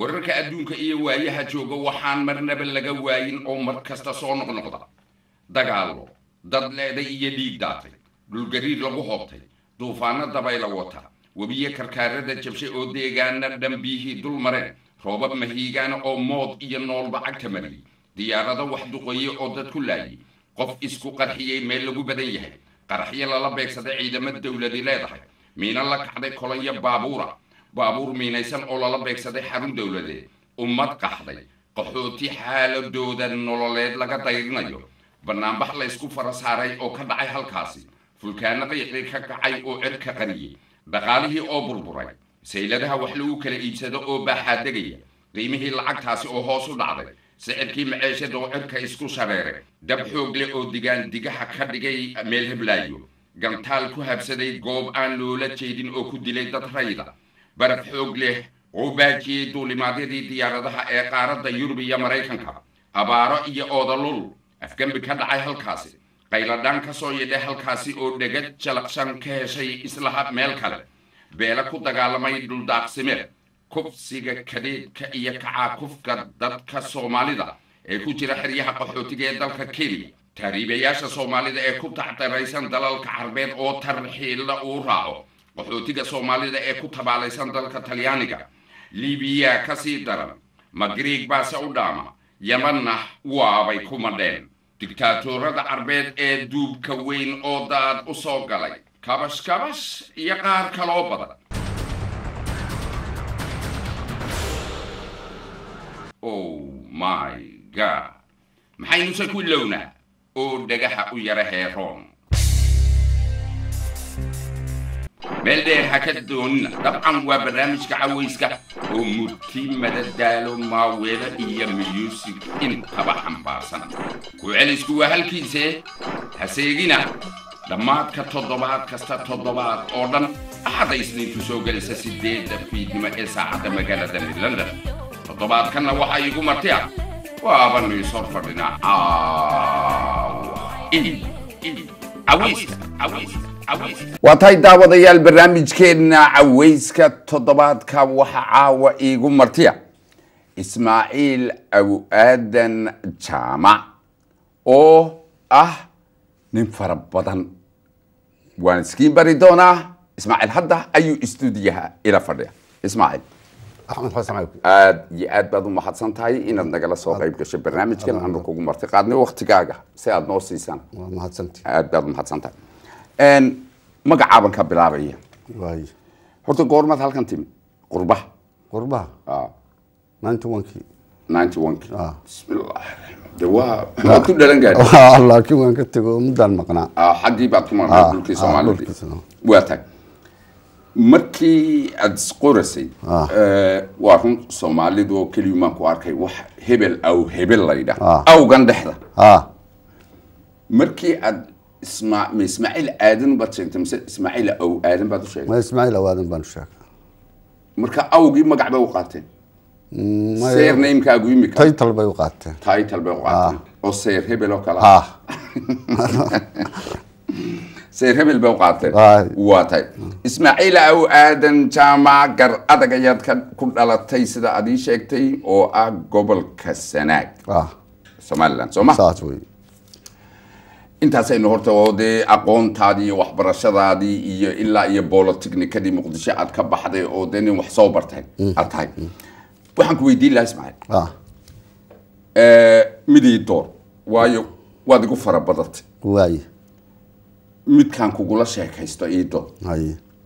wararka adduunka iyo waayaha jooga waxaan marnaba laga waayin oo mar kasta soo noqnoqda dagaallo dad leeday iyo dhiig daatay dhulgariir lagu hoobtay duufaano dabayla wata webiyo karkaarada jabshay oo deegaana dhan biyihii dul mareen roobab mahiigaana oo mood iyo noolba cagta mariyey diyaarado wax duqoyey oo dad ku laayay qof isku qarxiyey meel lagu badan yahay qarxyo lala beegsaday ciidamo dawladi leedahay miino la kacday kolonya baabuura baabuur miinaysan oo lala beegsaday xarun dowladeed ummad qaxday qaxooti xaaladooda nololeed laga dayrinayo banaanbax laysku fara saaray oo ka dhacay halkaasi fulkaana dayixii ka kacay oo cirka qariyey dhaqaalihii oo burburay sayladaha wax lagu kala iibsado oo baaxaa degaya qiimihii lacagtaasi oo hoos u dhacday sicirkii maceeshada oo cirka isku shareeray dab xoog leh oo digaan digaha ka dhigay meel heblaayo gantaal ku habsaday goob aan loola jeedin oo ku dilay dad rayda baraf xoog leh wuxuu baajiyey duulimaadyadii diyaaradaha ee qaaradda yurub iyo maraykanka abaaro iyo oodalul afgembi ka dhacay halkaasi qayladhaan ka soo yidhay halkaasi oo dhegad jalaqshan ka heshay islaha meel kale beele ku dagaalamay dhuldaaqsimeed kufsiga kadhiidhka iyo kacaakufka dadka soomaalida ee ku jira xeryaha qaxootiga ee dalka kenya taariibayaasha soomaalida ee ku tacdaraysan dalalka carbeed oo tarxiilla uu raaco qaxootiga soomaalida ee e ku tabaalaysan dalka talyaaniga liibiya ka sii daran magriig baase u dhaama yamanna waabay ku madheen digtaatorada carbeed ee duubka weyn oo daad u soo galay kabash kabash iyo qaar kaloo badan oh my god maxaynuusan ku ilownaa oo dhagaxa u yara heeroon meel dheer ha ka doonina dabcan waa barnaamijka cawayska oo murtiimada daalo maaweeda iyo myuusig intaba xambaarsan ku celisku waa halkiisee haseegina dhammaadka toddobaad kasta toddobaad oo dhan axadda isniinku soo gelisa siddeedda fiidnimo ee saacadda magaalada london toddobaadkanna waxaa iigu martiya waabanu isor fadhinaa caawa in cawayska cawayska waatahay daawadayaal barnaamijkeenna caweyska toddobaadka waxaa caawa iigu martiya ismaaciil aw-aadan jaamac oo ah nin fara badan waan iskiin bari doonaa ismaaciil hadda ayuu istuudiyaha ila fadhiya ismaaciil aad iyo aad baad u mahadsan tahay inaad nagala soo qayb gashay barnaamijkan aanu kugu marti qaadnay waktigaaga si aad noo siisaan aad baad umahadsantahay magacaaban ka bilaabaya horta goormaad halkan timi qurbaha qurbaha ah. ninety one ki ah. waan ka tego muddaan maqnaa xaggii ah, baad ku maqnaa dhulkii soomaalida waa tag markii aada isqorasay eh, waa run soomaalidu oo keliyumaan ku arkay wax hebel aw hebel laydha awgan dhexda markii aad ma ismaaciil aadan baad sheegtay mise ismaaciil aw aadan baad u sheegtay ismaaciil aw aadan baan u sheegtay marka awgii magac bay u qaateen mm, seer naimkaagu imika title bay u qaateen title bay u qaateen ah. oo seer hebel oo kale ah. seer hebel bay u qaateen waa tahay ismaaciil aw aadan jaamac gar adag ayaad ka ku dhalatay sida ad ii sheegtay oo ah gobolka sanaag ah. somaliland intaasaynu horta oo dee aqoontaadii iyo waxbarashadaadii iyo ilaa iyo bolotiknikadii muqdisho aad ka baxday oo dee nin wax soo bartay mm. aad tahay waxaan ku weydiin lahaa ismaaciil ah. eh, midii door waayo waad igu fara badatay waaye midkaan kugula sheekaysto ii door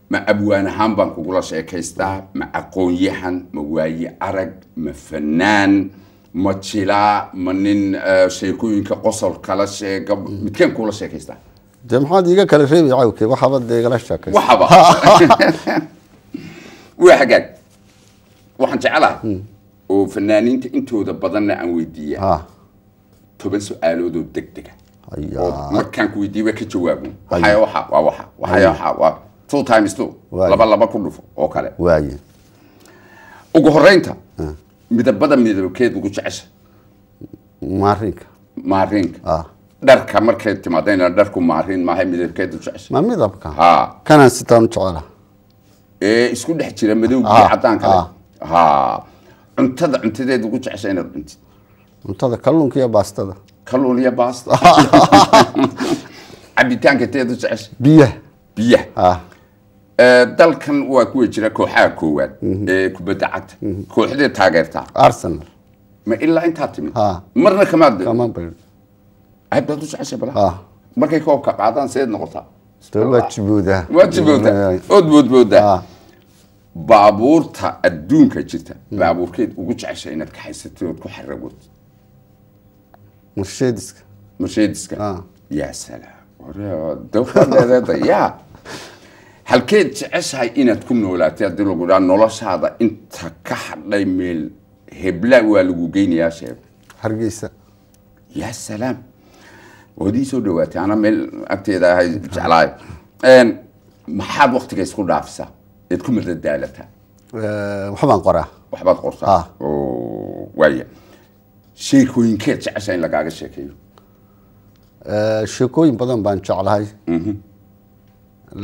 ma abwaan ahaan baan kugula sheekaystaa ma aqoonyahan ma waaye arag ma fanaan ma jilaa ma nin eh, sheekooyinka qosolka la sheega midkeen kuula sheekaystaa de maxaad iiga kala reebay cawke waxaba dee igala sheekaysa waxaba waa hagaag waxaan jecelahay hmm. oo fanaaniinta intooda badanna aan weydiiya ah. toban su-aaloodoo deg dega markaan ku weydiiye way ka jawaabo waxaya waxa waa waxa waxaya waxa waa two times two laba laba ku dhufo oo kale waaye ugu horreynta ah midabada midabkeed ugu jecesha maarinka maarinka ah. dharka markay timaadayna dharku maarin maaha midabkeed u ma midabka ha ah. kanan sitaan u ee isku dhex jira madowgii ah. caddaanka ha cuntada cuntadeed ugu jecesha inaad cuntid cuntada kalluunka iyo baastada kalluun iyo baasta cabitaanka teed u jecesha biyaha biyaha Eh, dalkan waa kuwa jira kooxaha koowaad mhm. ee kubadda cagta mhm. kooxdee taageertaa arsenal ma ilaa intaa timid marna kamaad abdaad u jeceshay bala markay koobka qaadaan seed noqotaa ood boodboodaa baabuurta adduunka jirta hmm. baabuurkeed ugu jeceshay inaad kaxaysatid ood ku xaragood mershediska mershediska yaa salaam ya halkeed jeceshahay inaad ku noolaatay haddii lagu dhaa noloshaada inta ka hadhay meel hebla waa lagu geynayaa sheeg hargeysa yaa salaam waad soo dhawaatay ana meel agteeda ahay jeclaayo maxaad waktiga isku dhaafisaa eed ku madadaalataa waxbaan qoraa waxbaad qortaa ah. waaya sheekooyinkeed jecesha in lagaaga sheekeeyo sheekooyin badan baan jeclahay mhm.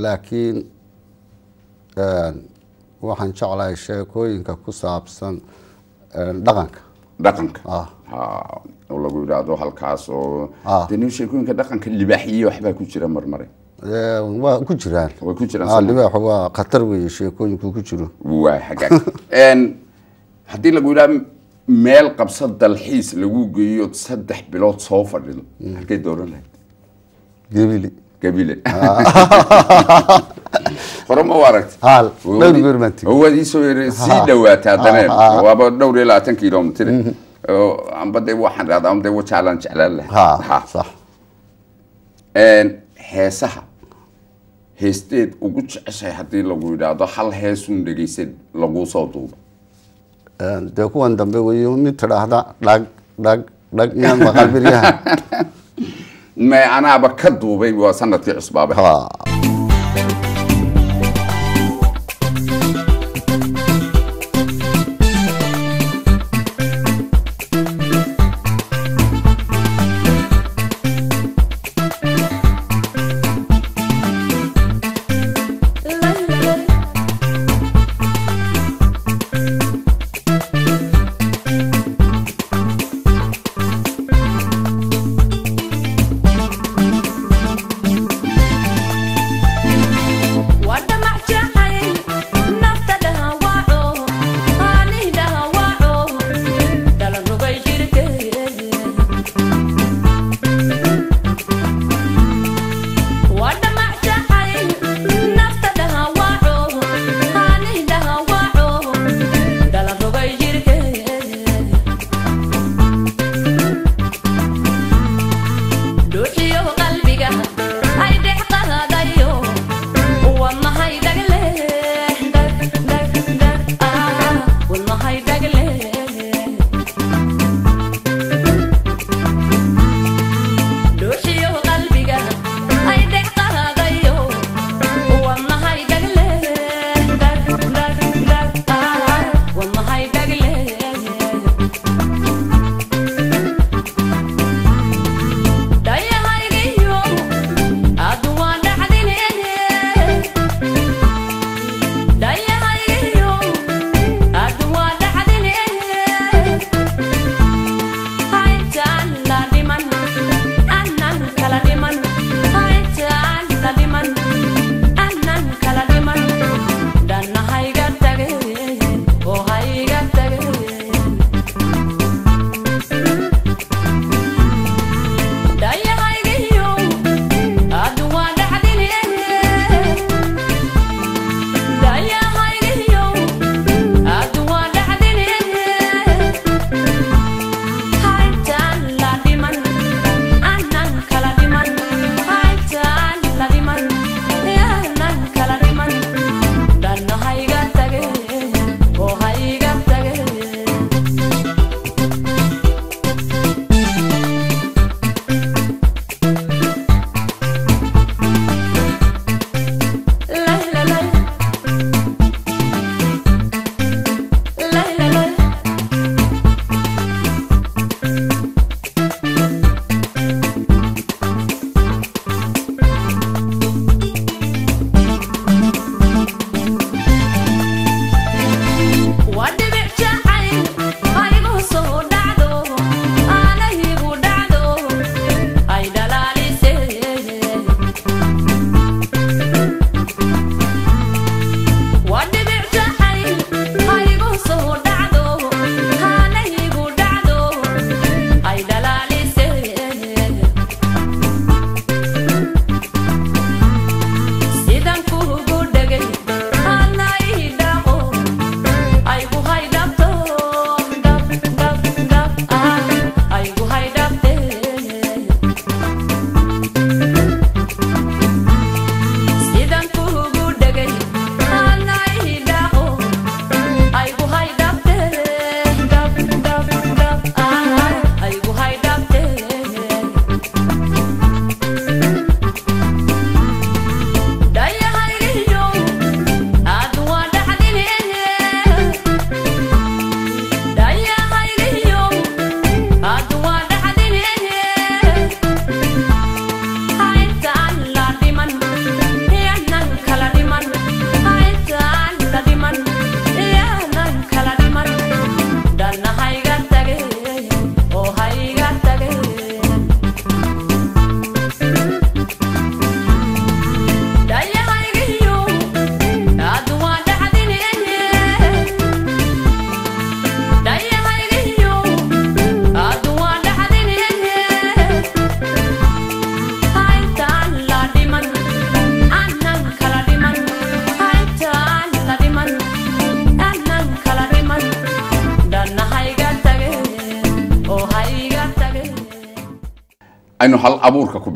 laakiin waxaan jeclahay sheekooyinka ku saabsan dhaqanka dhaqanka ah. Ah, oo lagu yidhaahdo halkaas oo ah. deni sheekooyinka dhaqanka libaaxiye waxbaa ku jira marmare waa ku jiraan waa ku jiraan libaaxu waa khatar weeye sheekooyinku ku jiro waa hagaag haddii lagu yidhaha meel qabsa dalxiis lagu geeyo saddex bilood soo fadhido mm. halkay dooran lahayd gebili gabile horema u aragta dhowrgoormaawaa sii dhawaata hadaneen waaba dhowr iyo labaatan kilomitr amba waxaan dhahda amba dee jeclaan laha heesaha heesteed ugu jeceshay haddii lagu yidhaahdo hal heesun dhegeysan laguu soo duubo dee kuwan dambe wey mid tidhaahda dhag dhag dhag miyaan maqal anaba ka duubay sanadkii cusbaabay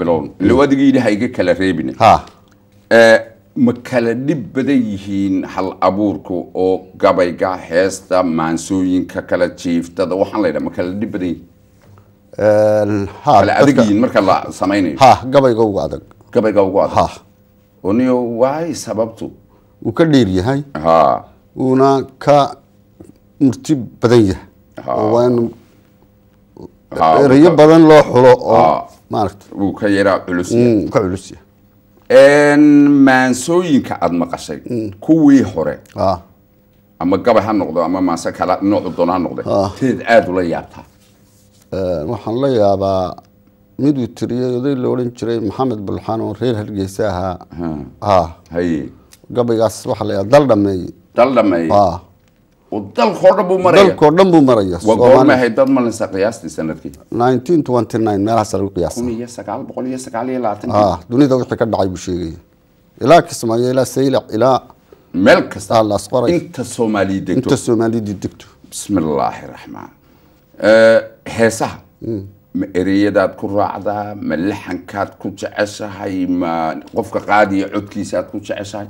bilown mm. labadiga yidhi ha iga kala reebin eh, ma kala dhib badan yihiin hal abuurku oo gabayga heesta maansooyinka kala jiiftada waxaan la ydhaha ma kala dhib badan yihiin eh, kala adag yihiin marka la samaynayo gabayga ugu adag gabayga ugu adag uniyo waay sababtu wuu ka dheer yahay uuna ka murti badan yahay oo waa in erayo badan loo xulo oo maarata wuu ka yaraa culus ka culus maansooyinka aada maqashay mm. kuwii hore ah. ama gabay ha noqdo ama maase kala noocu doon ha noqde ah. teed aada ula yaabtaa waxaan la yaabaa mid uu tiriyey oday la odhan jiray maxamed bulxaan oo reer hargeysa ahaa ah. haye gabaygaas waxaa la yaaba dal dhameeye dal dhameeye dalko dhan buu maraya lagu qiyaasa ah, dunida wixii ka dhacay buu sheegay ilaa kismaayo ilaa saylac ilaa meel kasta ah, laas degto bismillaahi raxmaan eh, heesaha mm. ma ereyadaad ku raacdaa ma laxankaad ku jeceshahay ma qofka qaadiya codkiisaad ku jeceshahay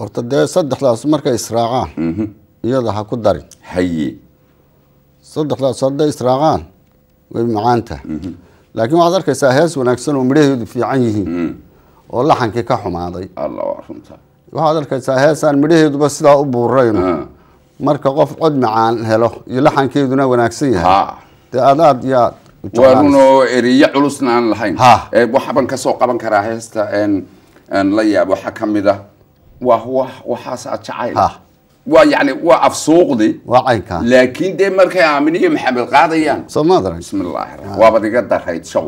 horta dee saddexdaas markay israacaan mhm iyada ha ku darin haye saddexdaas hadday israacaan way macaantaha mm-hmm. laakiin waxaad arkaysaa hees wanaagsan oo midhaheedu fiican yihiin mm-hmm. oo laxankii ka xumaaday waxaad arkaysaa heesaan midhaheeduba sidaa u buurayno ah. marka qof cod macaan helo iyo laxankeeduna wanaagsan yahay ah. dee aad aad iyo aad warunoo eriye culusna aan lahayn eh, waxbaan ka qaban karaa heesta la yaab waxaa ka mid ah waa waxaas aad jacayl waa yani waa afsuuqdi waa laakiin dee markay aamin maxamed qaadayaan soo ma daran bismillahi ah. waabad iga darayd shaw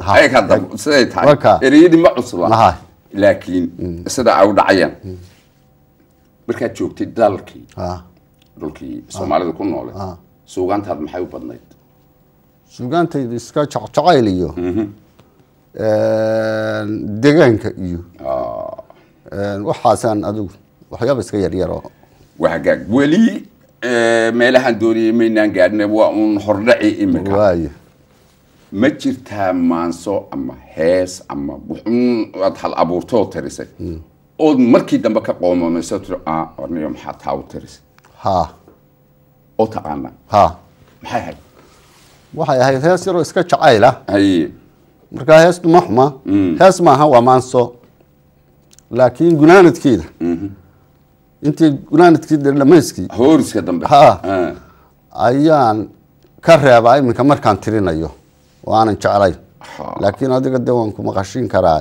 dab siday tahay ereyadii ma cusba laakiin mm. sida ay u dhacayaan mm. markaad joogtay dalkii dhulkii soomaalida ku noole suugaantaad maxay u badnayd suugaantayda iska jecjacayl iyo mm-hmm. deegaanka iyo ah. waxaasaan adigu waxyaaba iska yaryaroo wahagaag weli eh, meelahaan doonayay maynaan gaadhina waa un hordhaci imika ma jirtaa maanso ama hees ama wuxuun aad hal abuurtoo tirisay hmm. ood markii dambe ka qoomamayso tiri orniyo maxaa taa u tirisay ha oo taqaana ha maxay ahayd waxay ahayd hees yaroo iska jacayl ah haye markaa hees duma xuma hmm. hees maaha waa maanso laakiin gunaanadkeeda mhm intii unitedkii dhamayskii horiska dambe ha ayaan ka reebaa iminka markaan tirinayo waanan jeclay jeclayn laakiin adiga dee waan ku maqashin karaa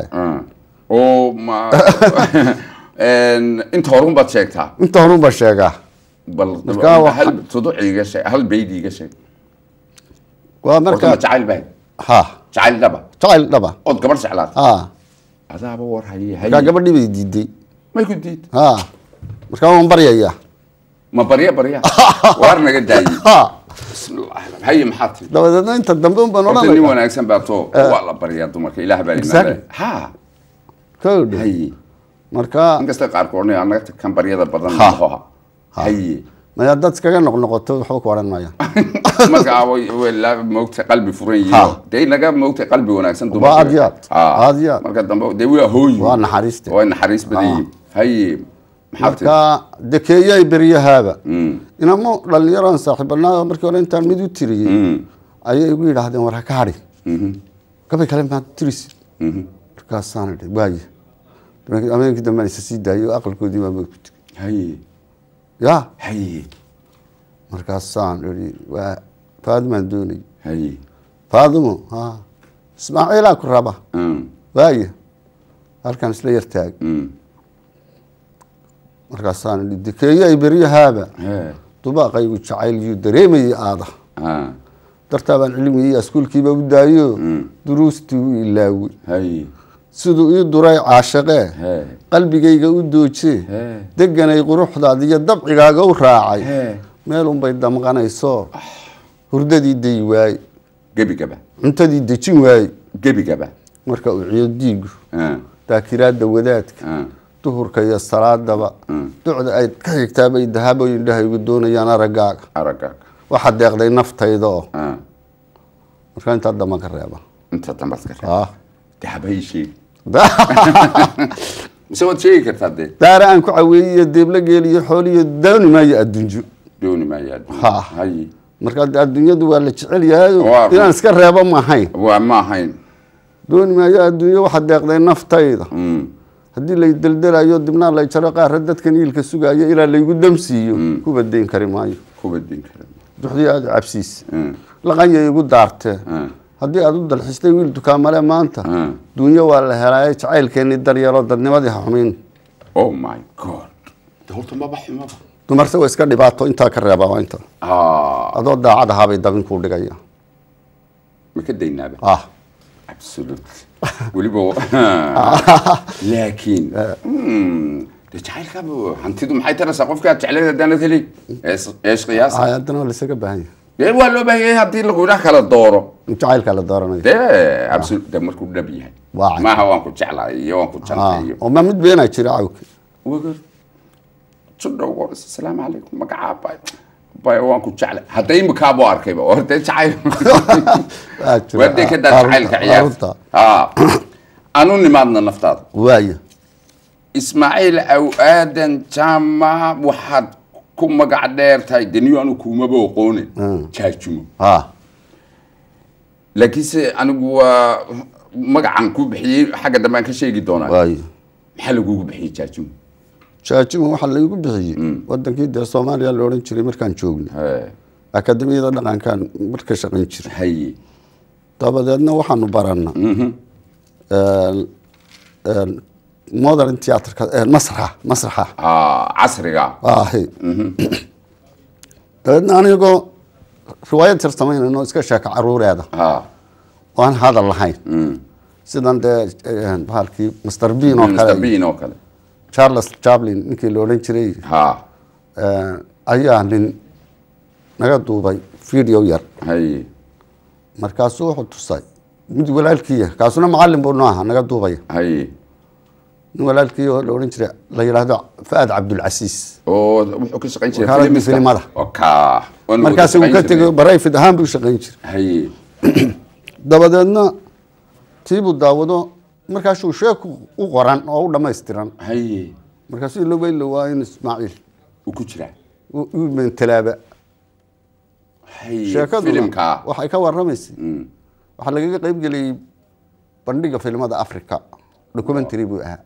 oo inta horun baad sheegtaa inta horun baa sheegaa bal dhaba jacayl bay diiday marka waan baryaya ma barya barya waar naga daaye haye dambe un baan nin wanaagsan baa eh. waa la baryaa dumarka ilaah baa imaanaya ha kowdhe marka inkasta qaarkoodna annaga kan baryada badan hoha haye maya dad iskaga noqnoqoto waxba ku odhan maayaan marka maogta qalbi furan yihiin dee inaga maogta qalbi wanaagsan dumar aad yaad aad marka dambe dee waa hooyi waa naxariis waa naxariis badan yihiin haye marka dekeeyahay beryahaaba mm. inamo dhallinyaroan saaxiibanaayo markii hore intaan mid u tiriyey mm. ayay igu yidhaahdeen war haka hadhi gabay mm-hmm. kale maad tirisid mm-hmm. markaasaan idhi waaya habeenkii dambaan isa sii daayay aqalkoodii baa ku tegey ya markaasaan idhi waa faadimaan doonay faadimo ismaaciilaa ku raba mm. waaya halkaan isla yartaag markaasaan i dikeeye ay beryahaaba eh. dubaaqaygu jacayliyuu dareemayay aada ah. dartaabaan cilmigiiiyo askuulkiiba u daayo mm. duruustii u ilaawey siduu ii duray caashaqee qalbigayga u dooje deganay quruxdaad iyo dabcigaaga u raacay meel unbay damqanayso ah. hurdadii day waaye gebigaba cuntadii dejin waaye gebigaba marka uciyo diigu ah. daakiraadda wadaadka duhurka iyo salaadaba ducda ay ka xigtaaba dahabooyin dhaha igu doonayaan araggaaga araggaaga waxaa deeqday naftayda oo ah. markaa intaa damba ka reeba inta damba ka reeba ah. dahabayn mise waad sheegi kartaa dee daara aan ku caweeyiyo deebla geeliyo xooliyo dooni maayo adduunjo dooni maayo adduunjo marka adduunyadu waa la jecel yahay inaan iska reebo ma ahayn waa ma dooni maayo adduunyo waxaa deeqday naftayda mm haddii lay deldelayo dibnaa lay jaro qaara dadkan iilka sugayo ilaa laygu damsiiyo mm. kuba deyn kari maayo duxdii aada cabsiis mm. laqanya igu daartee mm. haddii aad u dalxistay wiil dukaamale maanta duunyo waa la helaaye jacaylkeeni daryeelo dadnimadii ha xumayn oh dumarse wa iska dhibaato intaa ka reebaa waa inta ah. adoo daacad ahaabay dabin kuu dhigaya weliba laakiin jacaylka hantidu maxay taraysaa qofkaa jeclay haddaan ad helay eesh qiyaas haddana waa laisaga baahan yahay dee waa loo baahan yahay haddii laguilah kala dooro jacaylka la dooranayo dee absol de markuu dhab yahay maaha waan ku jeclaay iyo waan ku janayo ma mid beenaa jira cawka wagor judhow assalaamu calaykum magacaabaa waan ku jecla hadda imikaabuu arkayba horta jacayl waadee ka daa jacaylka ciyaarta ah. anu nimaadna naftaada waaya ismaaciil aw aadan jama waxaad ku magac dheertahay tahay deniyo anu kuumaba oqoonen ah. jaajumo ah. laakiinse anigu waa magacan ku bixiyey xagga dambe aan ka sheegi doonaa maxaa lagugu bixiyey jaajumo jaajimu waxaa laygu bixiyey mm. wadankii dee soomaaliya la odhan jiray markaan joognay akademiyada dhaqankaan marka shaqayn jiray dabadeedna waxaanu barana mm-hmm. modern teatrka masra masraxa ah, casriga ahi dabeedna anigoo riwaayad tirsamaynaynoo iska sheeka caruureeda oan hadal lahayn mm. sidan dee bahalkii master mm, bean oo kale charles jablin ninkii la odhan jiray eh, ayaa nin naga duubay video yar markaasuu wuxuu tusay mid walaalkiiya ah. kaasuna macalin buu noo aha naga duubaya nin walaalkii oo la odhan jiray la yidhaahdo faad cabdulcasiis filmada markaas uu ka tegay barayfid ahaan buu shaqayn jiray dabadeedna tiibuu daawado markaasuu sheeku u qoran oo u dhamaystiran markaas loo weyl waa in ismaaciil ku jira mantalaaba sheekaduna waxay ka waramaysay mm. waxaa lagaga qeyb geliyey bandhiga filmada africa documentary buu ahaa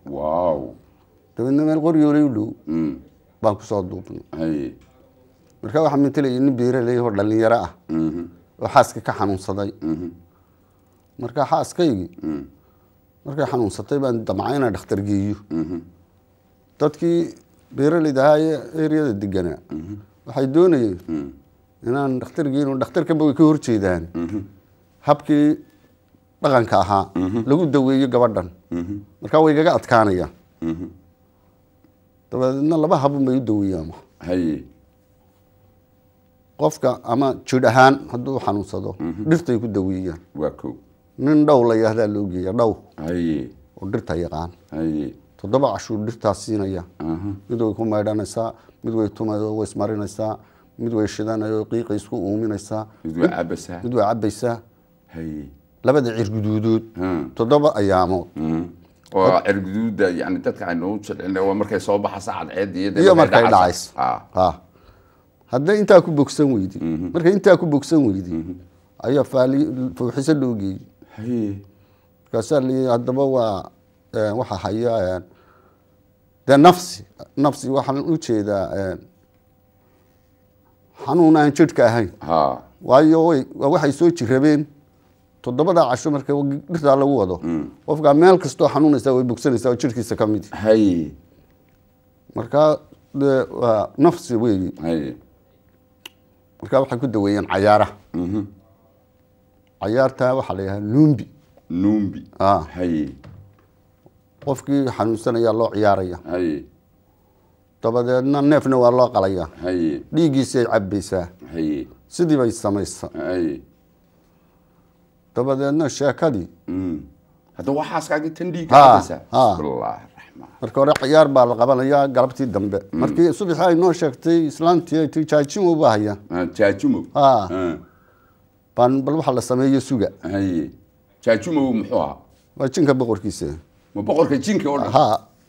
dabeedna meel qoryoolay dhow mm. baan kusoo duubnay markaa waxaa matelayay nin beeraley oo dhalinyaro ah oo mhm. xaaska ka xanuunsaday mhm. markaa xaaskaygii mm markay xanuunsatay baan damca inaan dhakhtar geeyo dadkii beeraleyda ahaa ee eriyada deganaa waxay doonayeen inaan dhakhtar geyn dhakhtarkanba way ka horjeedaan habkii dhaqanka ahaa lagu daweeyo gabadhan markaa way gaga adkaanayaan dabadeedna laba habun bay u daweeyaan qofka ama jidh ahaan hadduu xanuunsado dhirtay ku daweeyaan waa o nin dhow la yihahdaa loo geeya dhow oo dhirta yaqaan toddoba cashuu dhirtaa siinaya mid way ku maydhanaysaa mid way tumayo ismarinaysaa mid way shidanayo qiiqay isku uuminaysaa mid way cabaysaa labada cirguduudood toddoba ayaamood oo cirguduuda yani dadka aynuu jecel waa markay soo baxaysa cadceediyo markay dhacayso hadday intaa ku bogsan weydi mhm. markay intaa ku bogsan weydi mhm. ayaa faali fuuxiso loo geeyey hadaba eh, waa eh, waxa haya eh, dee nafsi nafsi waxaan ujeedaa xanuun aan jirhka ahayn waayo waxay soo jirabeen toddobada casho marka dhirtaa lagu wado mm. qofkaa meel kastoo xanuunaysaa way bogsanaysaa oo jirhkiisa ka mid markaa nafsi weyi marka waxay ku daweeyeen cayaaraha mm-hmm cayaarta waxaa layahaa numbi numbi ah. qofkii xanuunsanayaa loo ciyaaraya dabadeedna neefna waa loo qalaya dhiiggiisay cabaysaa sidii bay samaysa dabadeedna sheekadii mm. marka hore ciyaar baa la qabanayaa galabtii dambe mm. markii subaxi ay noo sheegtay islaantii ti jaajimow baa haya ah, baan bal waxa la sameeyo suga haye jaajuma uu muxuu ahaa waa jinka boqorkiisa ma boqorka jinka oo ha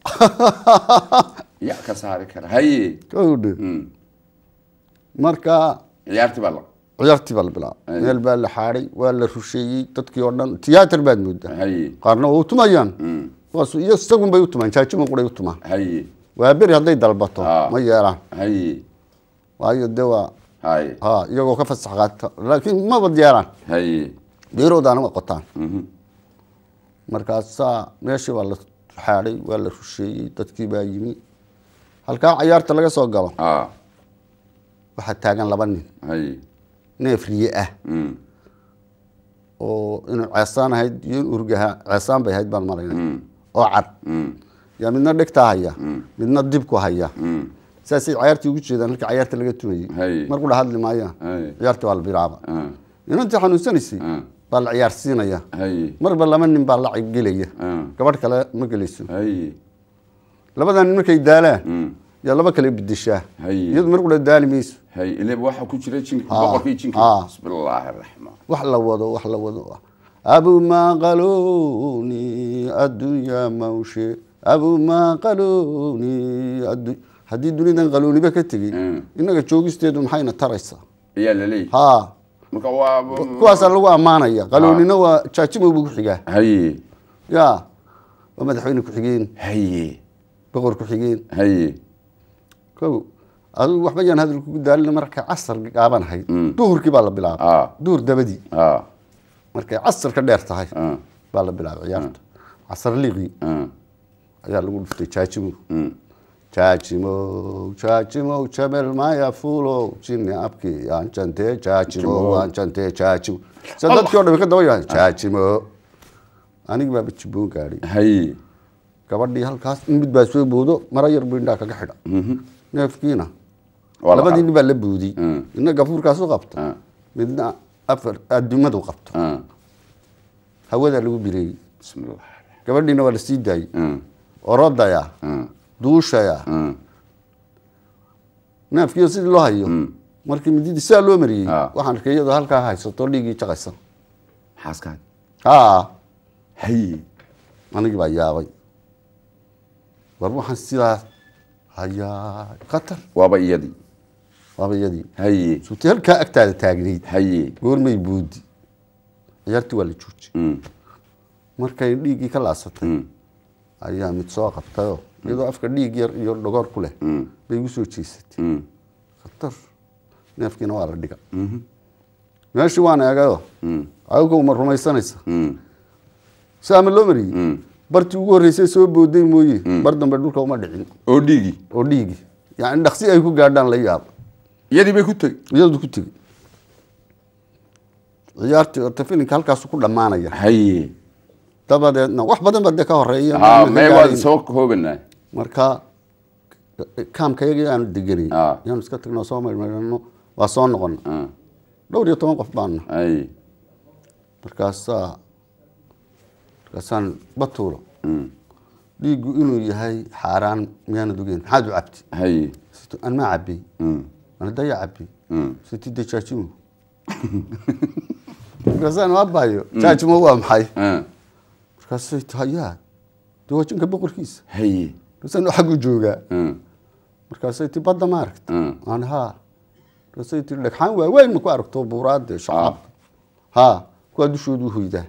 ya ka saari kara haye kowdhe hmm. marka ciyaartii baa la ciyaartii baa la bilaabay meel baa la xaaday waa la rusheeyey dadkii oo dhan tiyaatar baad moodaa qaarna waa u tumayaan hmm. waasu iyo isagun bay u tumaan jaajuma quray u tumaan waa beri hadday dalbato ma yeelaan haye waayo dee waa iyagoo ka fasax qaata laakiin maba diyaaraan beeroodaana ma qotaan mhm. markaasaa meeshii baa la xaaday waa la rusheeyey dadkii baa yimi halkaa cayaarta laga soo galo waxaa taagan laba nin neef riye ah mm. oo inuu ceesaan ahayd iyo in urgaha ceesaan bay ahayd baan malayna mm. oo cad mm. yaa midna dhegtaa haya midna dibku haya saasay cayaartii ugu jeedaan marka cayaarta laga tunayey mar kudha hadli maayaan ciyaarta waa la bilaaba inantii xanuunsanaysay baa la ciyaarsiinaya marba laba nin baa la gabadh kale ma gelayso labadaa nin markay daalaan hmm. yaa laba kale bedeshaa iyadu mar kudha daali mayso wax la wado wax la wado abu maqaloni addunya mawshe abu maqaloni addunya haddii dunidan qaluuniba ka tegey mm. inaga joogisteedu maxayna taraysaa ayaa ha mm, kuwaasaa lagu ammaanaya qaluunina waa jaajimow buu ku xigaa ya waa madaxweyne ku-xigeen haye boqor ku-xigeen haye kow waxba yaan hadal kugu daalina markay casar gaabanahayd mm. duhurkii baa la bilaabay duhur dabadii markay casar ka dheer tahay baa la bilaabay ciyaarta casar liiqii ayaa lagu dhuftay jaajimow Chachimo, chachimo, chamel maya fulo, chini apki, anchante, chachimo, anchante, chachimo. Sa dadkii o dhan ka dabayaan, chachimo. Anigi baa bichibuun gaadhi. Hay. Gabadhii halkaas in mid baa soo buudo, mara yar buu indhaa kaga xidha. Mhm. Neefkiina. Labadii nin baa la buudiyey. Inna gafuurkaas u qabto. Midna afar adduumadu qabto. Hawadaa lagu bireeyey. Bismillah. Gabadhiina waa la sii daayey. Oroodaya duushaya naafkiiyo sidii loo hayo markii mididii sidaa loo mariyey waxaan arkay iyadoo halkaa haysato dhiigii jaqaysan xaaskaadi a hay anigii baa yaabay war waxaan sidaa hayaa khatar waaba iyadii waaba iyadii haye suutay halkaa agtaada taagnayd haye goormay buudi ciyaartii waa la joojiyey markay dhiiggii ka laasatay ayaa mid soo qabtayoo iyadoo afka dhiig yar iyo dhogoor ku leh mm. bay igu soo jeesatay mm. khatar neefkiina waa la dhiga mm-hmm. meeshii waan eegado mm. agow ma rumaysanaysa si ama loo mariyey bartii ugu horreysay soo booday mooye bar dambe dhulka uma dhicin oo dhiigi oo dhiigi yani dhaksi ay ku gaadhaan la yaabo iyadii bay ku tegi iyadu ku tegi ciyaartii orta filinka halkaasu ku dhammaanaya dabadeedna wax badan ba dee ka horeeya ah, soo koobana marka kaamkayagii aanu deganay yaanu ah. iska tagno soo marmarno waa soo noqona ah. dhowr iyo toban qof baanna markaasaa markaasaan batuulo mm. dhiiggu inuu yahay xaaraan miyaana dugeyn maxaad mm. mm. u cabti an maa cabay anadaya cabay siti jaajimo markaasaan waabayo jaajimo waa maxay ah. markaasay tahayaa dawajinka boqorkiisa kaasaan xaggu joogaa hmm. markaasay ti badda ma aragta aan ha markaasay ti dhagxaan waaweyn ma ku aragto buuraadde shacaabka ha kuwaa dushoodu hoydaa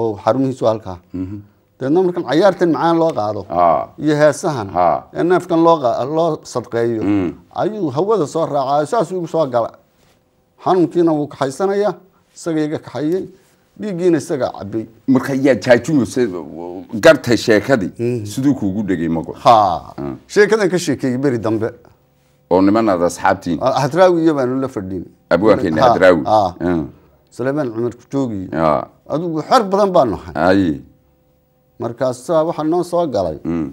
oo xarumihiisu halkaa deedna markan cayaartan macaan loo qaado iyo heesahan ee neefkan loo sadqeeyo hmm. ayuu hawada soo raacaa saasuu igu soo gala xanuunkiina wuu kaxaysanayaa isaga iga kaxayey dhiiggiina isagaa cabay marka yaa jaajumuse gartay sheekadii siduu kuugu dhegay mago ha ah. sheekadan ka sheekeeyey beri dambe oo nimanaad asxaabtiin ah, hadraawi iyo baanu la fadhiin abwaankeena hadraawi ah. sulaymaan cumar kujoogiyo adigu xor badan baanu ahay markaasaa waxaa noo soo galay mm.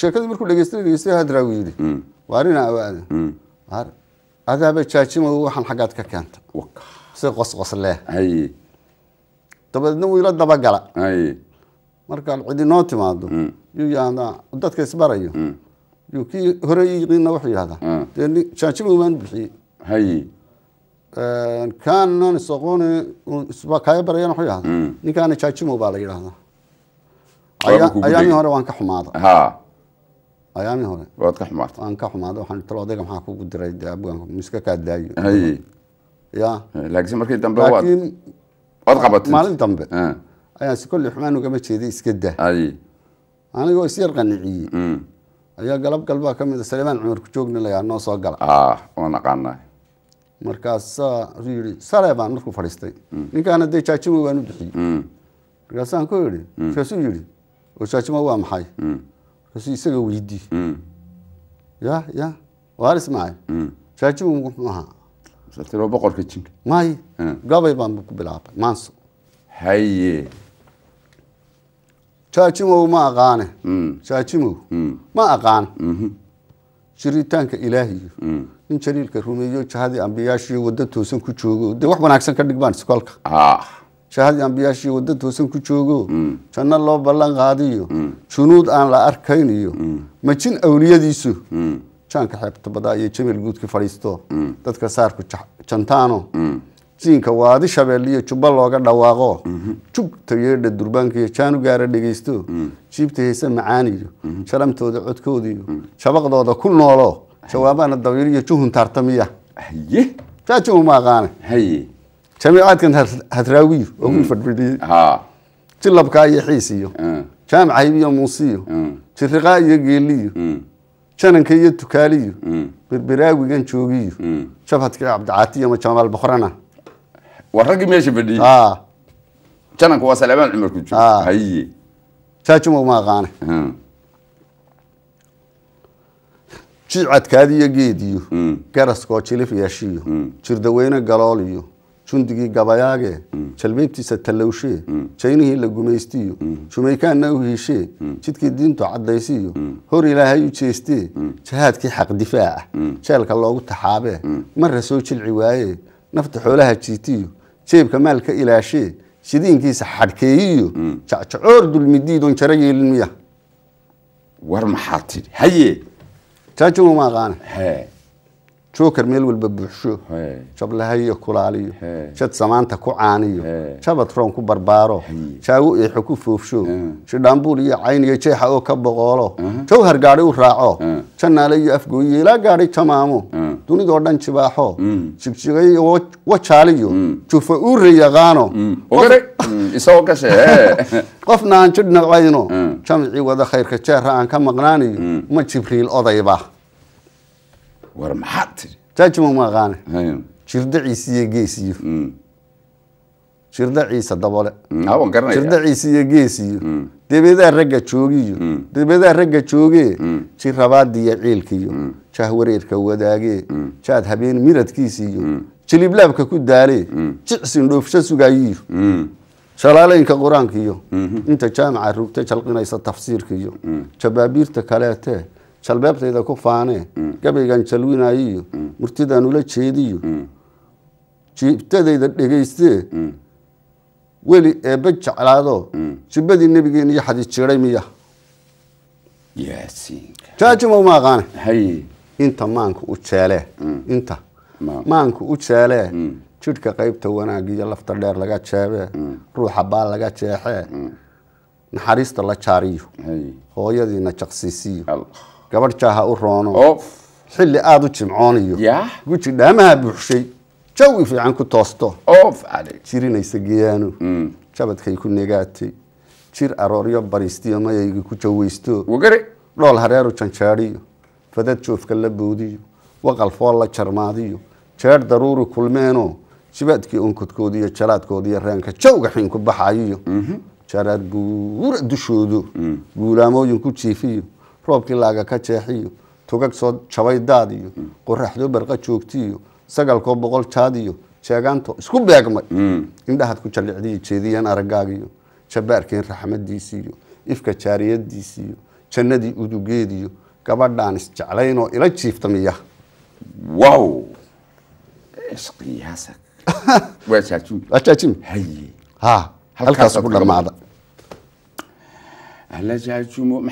sheekadii markuu dhegeystay dhegeystay hadraawi yidhi mm. mm. waarina awaada adaaba jaajimo waxaan xaggaad ka keenta si qosqosleh dabeedna wiilo dabagala markaan cidi noo timaado mm. yuu yahdaa dadka isbarayo mm. yuu kii horey yiqiinna wuxuu yihahdaa ah. dee jaanjibi waan bixiyey kaannan isaqooni kaya barayan wuxuu yahdaa mm. ninkaana jaajimo baa la yidhaahdaa ayaamii hore waan ka xumaada ayaamii hore waan ka xumaada waxaan talo maxaa kugu diray dee abgaanka miska kaa daayo ya laakiin markii dambe laakiin waad qabatay maalin dambe ayaan si kolley xumaan ugama jeeday iska dah anigoo isyar qaniciyey ayaa galab galbaa ka mid a salemaan cumar ku joogna layaa noo soo gala waan aqaanaa markaasaa yii sare baan markuu fadhiistay ninkaana dee jaajimo waan u bixiyey markaasaan ku ihi markaasuu yihi oo jaajimo waa maxay markaasuu isaga weydii ya ya waaris maay jaajimo muxuu ahaa aao boqolka jinka may gabay baan ku bilaabay maanso haye jaajimow ma aqaane jaajimow mm. mm. ma aqaan mm-hmm. jiritaanka ilaahiyo nin mm. jaliilka rumeeyo jahadii ambiyaashiyo wadda toosan ku joogo de wax wanaagsan ka dhig baan iskolka jahadii ah. ambiyaashiyo wadda toosan ku joogo janno loo ballan qaadiyo junuud aan la arkayn iyo majin awliyadiisu jaanka xeebta badaa iyo jamil guudka fadhiisto dadka saarku jantaano jiinka waadi shabeel iyo jubbo looga dhawaaqo jub tayeedha durbaankiyo jaanugaara dhegaysto jiibta hayse macaaniyo jalamtooda codkooda iyo ku noolo jawaabana dabiil iyo juhun taartamiya jaajimu ma aqaane jamiicaadkan hadraawiyo oo ku mm. jilabkaa iyo xiis mm. iyo muusiyo mm. jiriqaa iyo geeliyo jananka iyo tukaaliyo birberaawigan joogiyo jabhadka cabdicaatiyo ma jamaal boqrana waa raggii meesha fadhiyey jananka waa salaamaan cumar ku jiro jaajumow ma aqaane jiicadkaadiyo geediyo garaskoo jilif yeeshiyo jirdaweyne galooliyo jundigii gabayaage jalbeybtiisa hmm. tallowshee jaynihii hmm. la gumaystiyo jumaykaanna hmm. u heshee jidkii diintu caddaysiyo hor ilaahay u jeestee jahaadkii xaq xaqdifaaca jeelka loogu taxaabee marra soo jilci waayee nafta xoolaha jiitiyo jeebka maalka ilaashee sidiinkiisa xadhkeeyiyo jacjacoor dulmidiidon jaro yeelin miya war maxaa tidhi haye jaajimo joker meel walba buuxsho jablahayo kulaaliyo jad samaanta ku caaniyo jabad roon ku barbaaro jaago eexo ku foofsho jidhaambuul iyo cayniyo jeexa oo ka boqoolo jawhar gaadhi u raaco jannaale iyo afgooyo ilaa gaadi jamaamo dunidoo dhan jibaaxo jigjigayo wajaaliyo jufa uure yaqaano qofna aan jidh nabcayno jamcii wada khayrka jeera aan ka maqnaaniyo ma jibriil odayba war maxaad tii jajma maqaane jirdhaciisa iyo geesiyo jirdhaciisa dabole jirdhaciisa iyo geesiyo debeedaha ragga joogiyo debeedaha ragga joogee jirabaada iyo ciilkiyo jah wareerka wadaagee jaad habeen miradkiisiyo jiliblaabka ku daalee jicsin dhoofsho sugayiyo shalaalaynka qur-aankiyo inta jaamaca rugta jalqinaysa tafsiirkiyo jabaabiirta kaleetee jalbeebtayda ku faanee mm. gabaygaan jalwinaayo mm. murtidan ula jeediyo mm. jiibtadayda dhegaystee weli eebba jeclaado jibadii nebigeen iyo xadii jiray miya jaajimow ma aqaane inta maanka u jeelee inta maanka u jeelee jidhka qaybta wanaag iyo lafta dheer laga jeebe ruuxa baal laga jeexee naxariista la jaariyo hooyadiina jaqsiisiyo gabadhjaa ha u roono oh. xilli aada u jimcoonayo guji dhaamaha buuxshay jawi fiican ku toosto oh, jirinaysa geyaano mm. jabadkay ku negaatay jir arooryo baristiyo mayayga ku jawaysto dhool hareeru janjeediyo fadad joofka la boodiyo waqalfool la jarmaadiyo jeer daruuri kulmeeno jibaadkii onkudkooda iyo jalaadkooda iyo reenka jawga xiin ku baxayiyo mhm. jaraar buura dushoodo mm. guulaamooyin ku jiifiyo roobkii laaga ka jeexiyo tugag soo jabaydaad iyo qoraxdo barqa joogtiiyo sagalkoo boqol jaadiyo iyo isku beegmay hmm. indhahaad ku jalicdiyo jeediyan aragaagiyo jabaarkeen raxmadiisiiyo ifka jaariyadiisiiyo jannadii udugeediyo gabadhaan isjeclaynoo ila jiifta miya wow halkaas ku dhamaada jajimo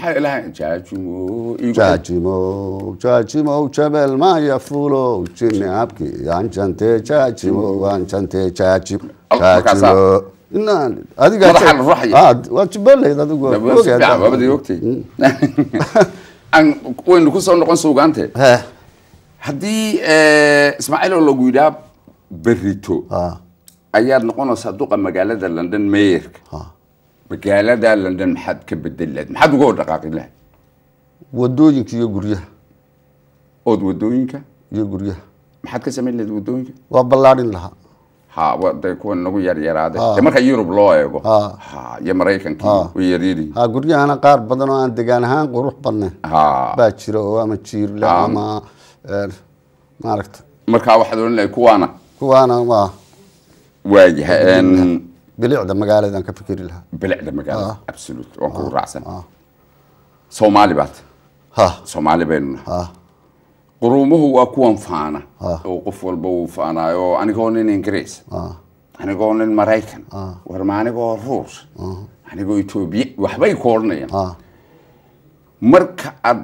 jajimo jabel ma yafulo jini abki anjante jajimo oh, ah, mm. waynu kusoo noqon suugaante haddii eh, ismaaciiloo lagu yidhaa berito ayaad noqonaysaa duqa magaalada london meyerka wakaalada london maxaad ka bedeli lahayd maxaad uga dhaqaaqin lahayd wadooyinka iyo guryaha ood wadooyinka iyo guryaha maxaad ka samayn lahayd wadooyinka waa ballaarin lahaa ha wade kuwa nagu yaryaraade marka yurub loo eego iyo maraykankii way yaryari ha guryahana qaar badan oo aan degaan ahaan qurux badnayn baa jira oo ama jiirle ama maaragta marka waxaad ohan lahay kuwaana kuwaana waa waayahay bilicda magaalada aan ka fikiri lahaa bilicda magaalada absolute waan kugu raacsan soomaali baad soomaali baynu nahay qurumuhu waa kuwan faana oo qof walba uu faanaayo anigoo nin ingiriis anigoo nin maraykan warma anigoo ruus anigoo etoobiya waxbay ku odhanayaan marka aad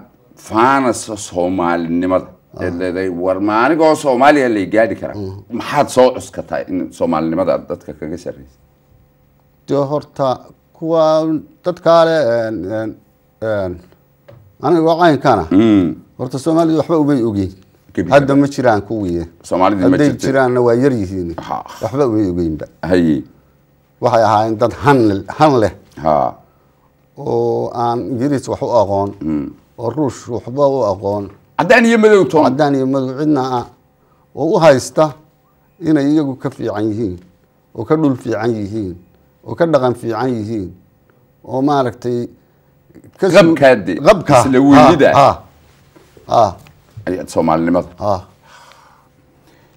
faanaso soomaalinimada eed leedahay warma anigoo soomaaliya lay gaadi karaa maxaad soo cuskataa in soomaalinimada aad dadka kaga sarraysa de horta kuwa dadkaale aniga caynkana mm. horta soomaalida waxba umay ogeyn hadda ma jiraan kuwii hadday jiraanna waa yar yihiin ah. waxba umay ogeynba waxay ahaayeen dad han leh oo aan ingiriis wax u aqoon mm. oo ruush waxba u aqoon cadaan iyo madow toon cadaan iyo madow cidna ah oo u haysta inay iyagu ka fiican yihiin oo ka dhul fiican yihiin oo ka dhaqan fiican yihiin oo maaragtay abkaadsoomaalinimada ah, ah, ah.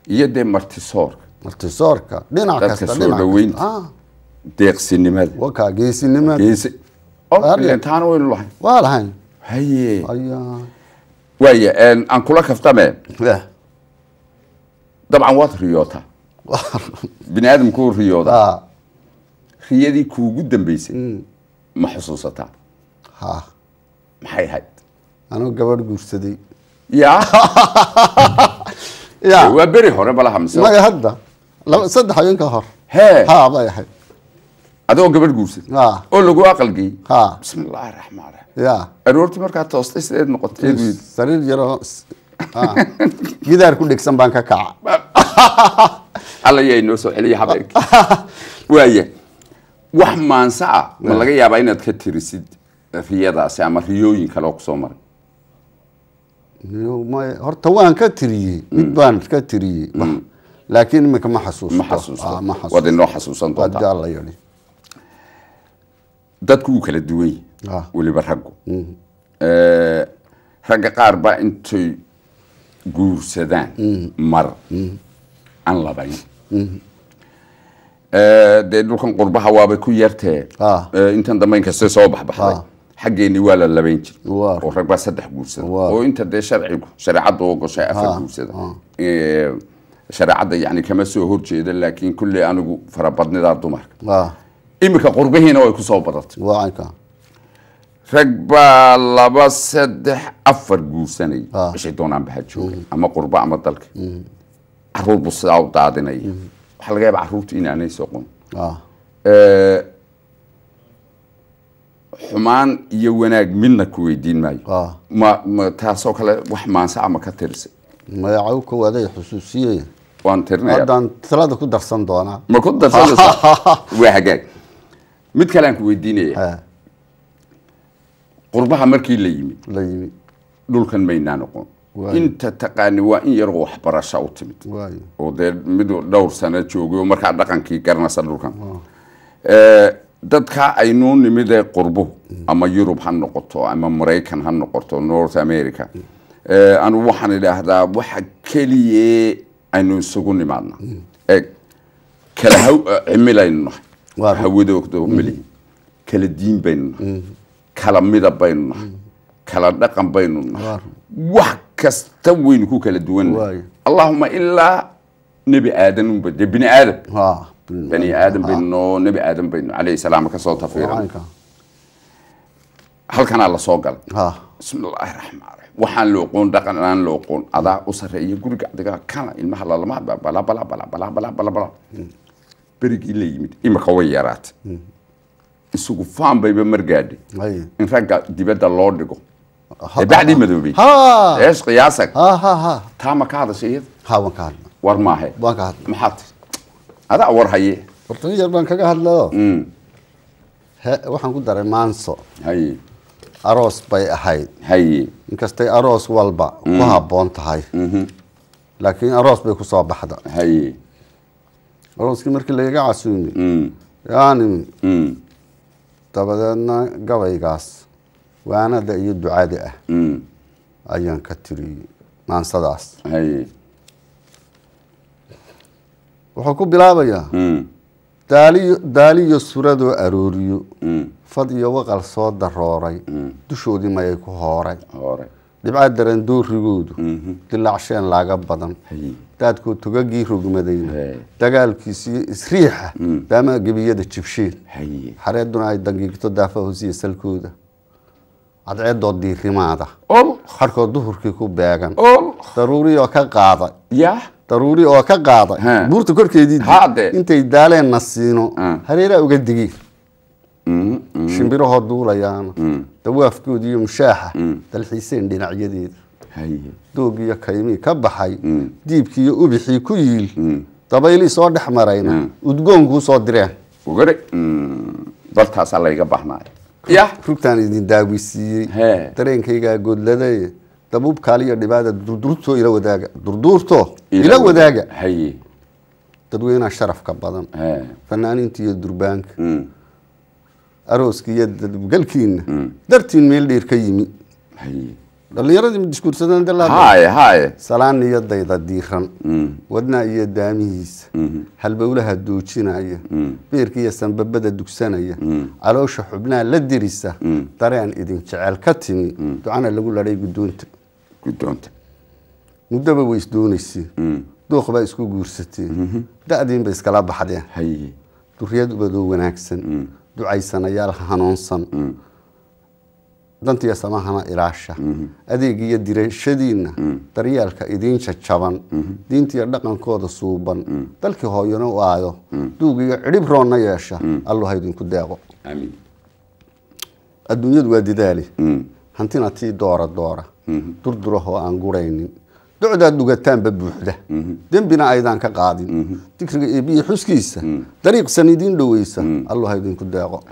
iyo dee martisoorka martisoorka dhinac kasta deeqsinimada wakaa geesinimada waynu lahayn waa lahayn haye waaya aan kula kaftame eh. dabcan waad riyootaa bini aadamkuu riyooda iyadii kuugu dambeysay hmm. ma xusuusataa ha maxay ahayd anuu gabadh guursaday ya ya waa beri hore malaha mise maya hadda saddex habeenka hor he ha bay ahayd adigoo gabadh guursad oo lagu aqalgeyey bismi illaahi raxmaan raxiim ya aroortii markaa toostay sideed noqotay sariir yaroo gidaar ku dhegsan baan ka kaca alla yaa inoo soo celiya habeerkii waaya wax maanse ah ma laga yaabaa inaad ka tirisid riyadaasi ama riyooyin kale oo kusoo maray my horta waan ka tiriyey mm. mid baan ka tiriyey mm. laakiin iminka ma xasuustowaad ah, inoo xasuusan doontaa dadku wuu kala duwan yahay weliba raggu mm. eh, ragga qaar baa intay guursadaan mar aan labayn Eh, dee dhulkan qurbaha waabay ku yartee ah. eh, intan dambe inkastay soo baxbaxday ah. xaggeeni waa la labayn jir oo rag baa saddex guursada oo inta dee sharcigu shareecadda u ogoshaa afar ah. guursada eh, shareecadda yani kama soo horjeeda laakiin kulley anigu farabadnidaa dumarka iminka qurbihiina way kusoo badatay rag baa laba saddex afar guursanay bishay doonaan jooga mm. ama qurba ama dalka mm. caruur buu sidaa u daadinaya mm waxaa laga yaaba caruurta in soqon xumaan iyo wanaag midna ku weydiin maayo taasoo kale wax maansa ama ka tirisa magacaw kow aday xusuusiyey waan tirinaya talada ku darsan doonaa ma ku darsanaysa waa hagaag mid kale aan ku weydiinaya qurbaha markii la yimid la yimid dhulkan maynaa noqon inta taqaani waa in yaroo waxbarasho u timid oo dee mid dhowr sano joogay oo markaa dhaqankii garanaysa dhulkan eh, dadkaa aynuu nimidee qurbo ama yurub ha noqoto ama maraykan ha noqoto north america eh, anu waxaan idhaahdaa waxa keliye aynu isugu nimaadna mm. eeg kala cimilaynu nahay hawadoodoomili mm. kala diin baynu nahay mm. kala midab baynu nahay kala dhaqan baynu nahay wax kasta weyn ku kala duwanna allahuma ilaa nebi aadanunba dee bini aadam bani aadam baynu nebi aadam baynu calayhi salaam kasoo tafiiran halkanaa lasoo galay bismi illaahi raxmaan raxiim waxaan looqoon dhaqan aan looqoon adaa u sareeya guriga adigaa kana ilmaha lalama bala bala bala bala bala bala bala hmm. berigii la yimid imika way yaraatay hmm. isugu faan bayba margaadhay in ragga dibadda loo dhigo badi madoobey eesh qiyaasag taa ma ka hadashay iyada ha waan ka hadla war maahe waan ka hadla maxaad tii adaa war haye horta yar baan kaga hadlao he waxaan ku daray maanso haye aroos bay ahayd haye inkastay aroos walba ku haboon tahay laakiin aroos bay ku soo baxda haye arooskii markii lagaga casuumi yani dabadeedna gabaygaas waanada iyo ducada ah hmm. ayaan ka tiri maansadaas wuxuu ku bilaabayaa hmm. daaliyo suradoo arooriyo hmm. fad iyo waqal soo darooray dushoodii mayay ku hooray dhibca daran doorigoodu mm-hmm. dilacsheen laaga badan daadkoo togagii rogmadayna dagaalkiisiyo isriixa daamaa gebiyada jibsheen xareeduna ay dangiigto daafahoosiya salkooda cadceedoo diirimaada xarkoo duhurkii ku beegan daruuri oo ka qaada daruuri oo ka qaaday buurta korkeedii intay daaleen nasiino hareeraa uga digiin mm, mm. shimbirahoo duulayaana mm. dawaafkoodii iyo mushaaxa dalxiiseen dhinacyadeeda iyo kaymii ka baxay iyo ubixii ku yiil dabaylii soo dhex marayna udgoonkuu soo direen bartaasaa layga bahnay rugtaan idin daawisiiyey dareenkaygaa godlada dabuub kaaliyo dhibaada durdurto ila wadaaga durduurto ila wadaaga dadweynaha sharafka badan fanaaniinta iyo durbaanka mm. arooska iyo dadgalkiina mm. dartiin meel dheer ka yimi dhalinyaradii diskuursadeen haye haye salaaniyadayda diiran wadnaa iyo daamihiisa halbowlaha doojinaya iyo mm-hmm. mm. sanbabada dugsanaya mm. caloosha xubnaha la dirisa dareen mm. idin jecel ka timi ducana lagu ladhay gudoonta gudoonta muddaba way isdoonayseen duuq baa isku guursateen mm-hmm. da-diinba iskala baxdeen duriyad ubadoo wanaagsan ducaysanayaal hanuunsan dantiiyo samahana ilaasha adeegiyo dirashadiinna mm-hmm. daryaalka mm-hmm. idiin jajaban mm-hmm. diintiiyo dhaqankooda suuban dalkii hooyana u aado duugiyo cidhib roonna yeesha alluha idinku deeqo adduunyadu waa didaali hantina tii doora doora durdurahoo aan guraynin docdaad dhugataanba buuxda dembina aydaan ka qaadin dikriga eebiya xuskiisa dariiqsan idiin dhoweysa alluha idinku deeqo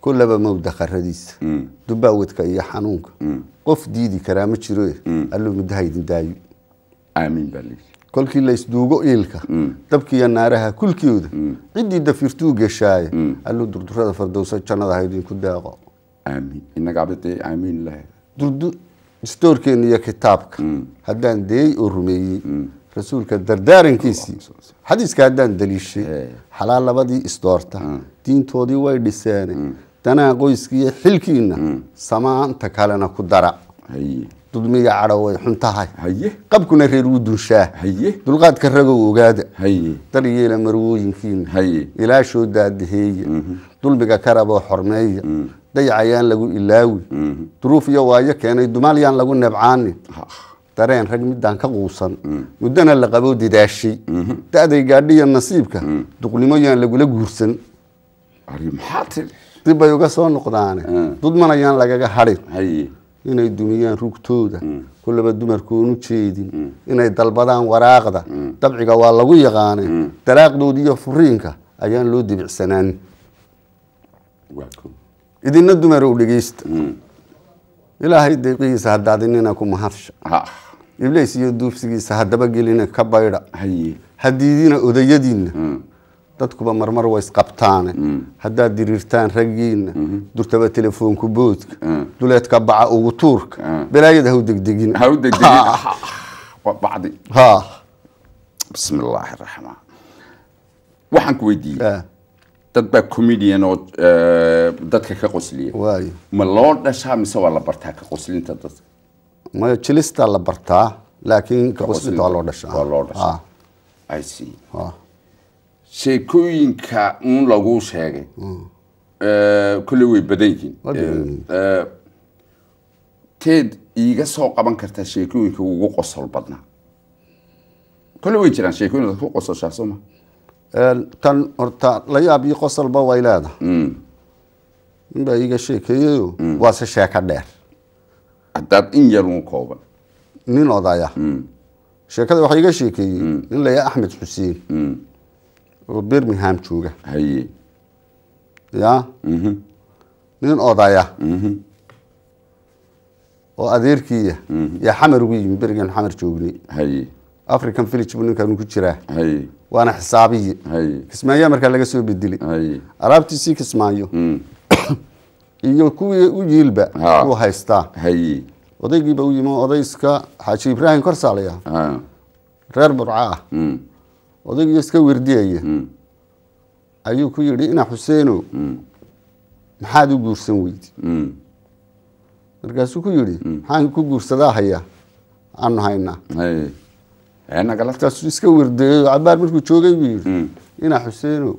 kullaba mowda qaradiisa mm. dubaawedka iyo xanuunka mm. qof diidi karaa ma jiro mm. alluu muddaha idin daayo kolkii laysduugo iilka dabkiiyo naaraha kulkooda ciddii dafirtuu geshaaye alluu durdurada fardowsa jannada haydinku daaqo istoorkeena iyo kitaabka haddaan deey oo rumeeyey rasuulka dardaarankiisii xadiiska haddaan daliishay xalaalabadii isdoorta diintoodii way dhiseene danaha qoyskiiyo xilkiina hmm. samaanta kalena ku dara dudmiga cadho way xun tahay qabkuna reer wuu dunshaa dulqaadka ragow ogaada dar yeela marwooyinkiina ilaashoo daadaheeya mhm. dulmiga karaboo xormeeya mm. dayac ayaan lagu ilaawi mhm. duruuf iyo waayo keenay dumaal yaan lagu nebcaani ah. dareen rag midaan ka quusan mm. muddana la qabo didaashay mhm. da-day gaadhiya nasiibka mm. duqnimoyaan lagula guursan dibbay uga soo noqdaane dudmanayaan lagaga hadhin inay dumiyaan rugtooda mm. kulaba dumarkoonu jeedin mm. inay dalbadaan waraaqda mm. dabciga waa lagu yaqaane dalaaqdoodi iyo furiinka ayaan loo dibicsanaan idina dumar u dhegeysta ilaahay deeqihiisa hadaadinina ku mahadsha ibliis iyo duubsigiisa hadaba gelina ka baydha hadiidina odayadiinna dadkuba marmar way isqabtaane mm. haddaad diriirtaan raggiina mm -hmm. durtaba telefoonku boodka mm. duleedka baca ugu tuurka balaayada hau degdegin bismi illaahi raxmaan waxaan ku weydiiyey dad baa comedian oo eh, dadka ka qosliya ma loo dhashaa mise waa la bartaa ka qoslinta dadka maya jilistaa la bartaa laakiin ka qoslinta waa loo dhashaa waa loo dhashaa i see sheekooyinka un lagu sheegay mm. eh, kolley way badan yihiin eh, eh, teed iiga soo qaban kartaa sheekooyinka ugu qosol badnaa kolley way jiraan sheekooyin ku qososhaa soo ma tan horta la yaab qosolba way leedaha inbaa mm. iiga sheekeeyeyo mm. waase sheeko dheer haddaad in yar kooban nin odaya sheekada waxaa iga sheekeeyey nin laya axmed xuseen Mm-hmm. oo mm-hmm. mm-hmm. birmingham jooga haye ya nin odaya oo adeerkiiya yaa xamar ugu yimi berigan xamar joognay african village buu ninkan ku jiraa waana xisaabiye haye markaa laga soo bedelay alaabtiisii kismaayo mm. iyo kuwii u yiilba wuu haystaa odaygiiba u yimi iska xaaji ibraahim korsaalayaa reer burca ah mm odagiyo iska werdiyaya hmm. ayuu ku yidhi ina xuseeno hmm. maxaad u guursan weydi hmm. markaasuu ku yidhi maxaan ku guursadaa hayaa aanu haynaa markaasuu iska wirdeeyo cabaar markuu joogay buu yidhi ina xuseeno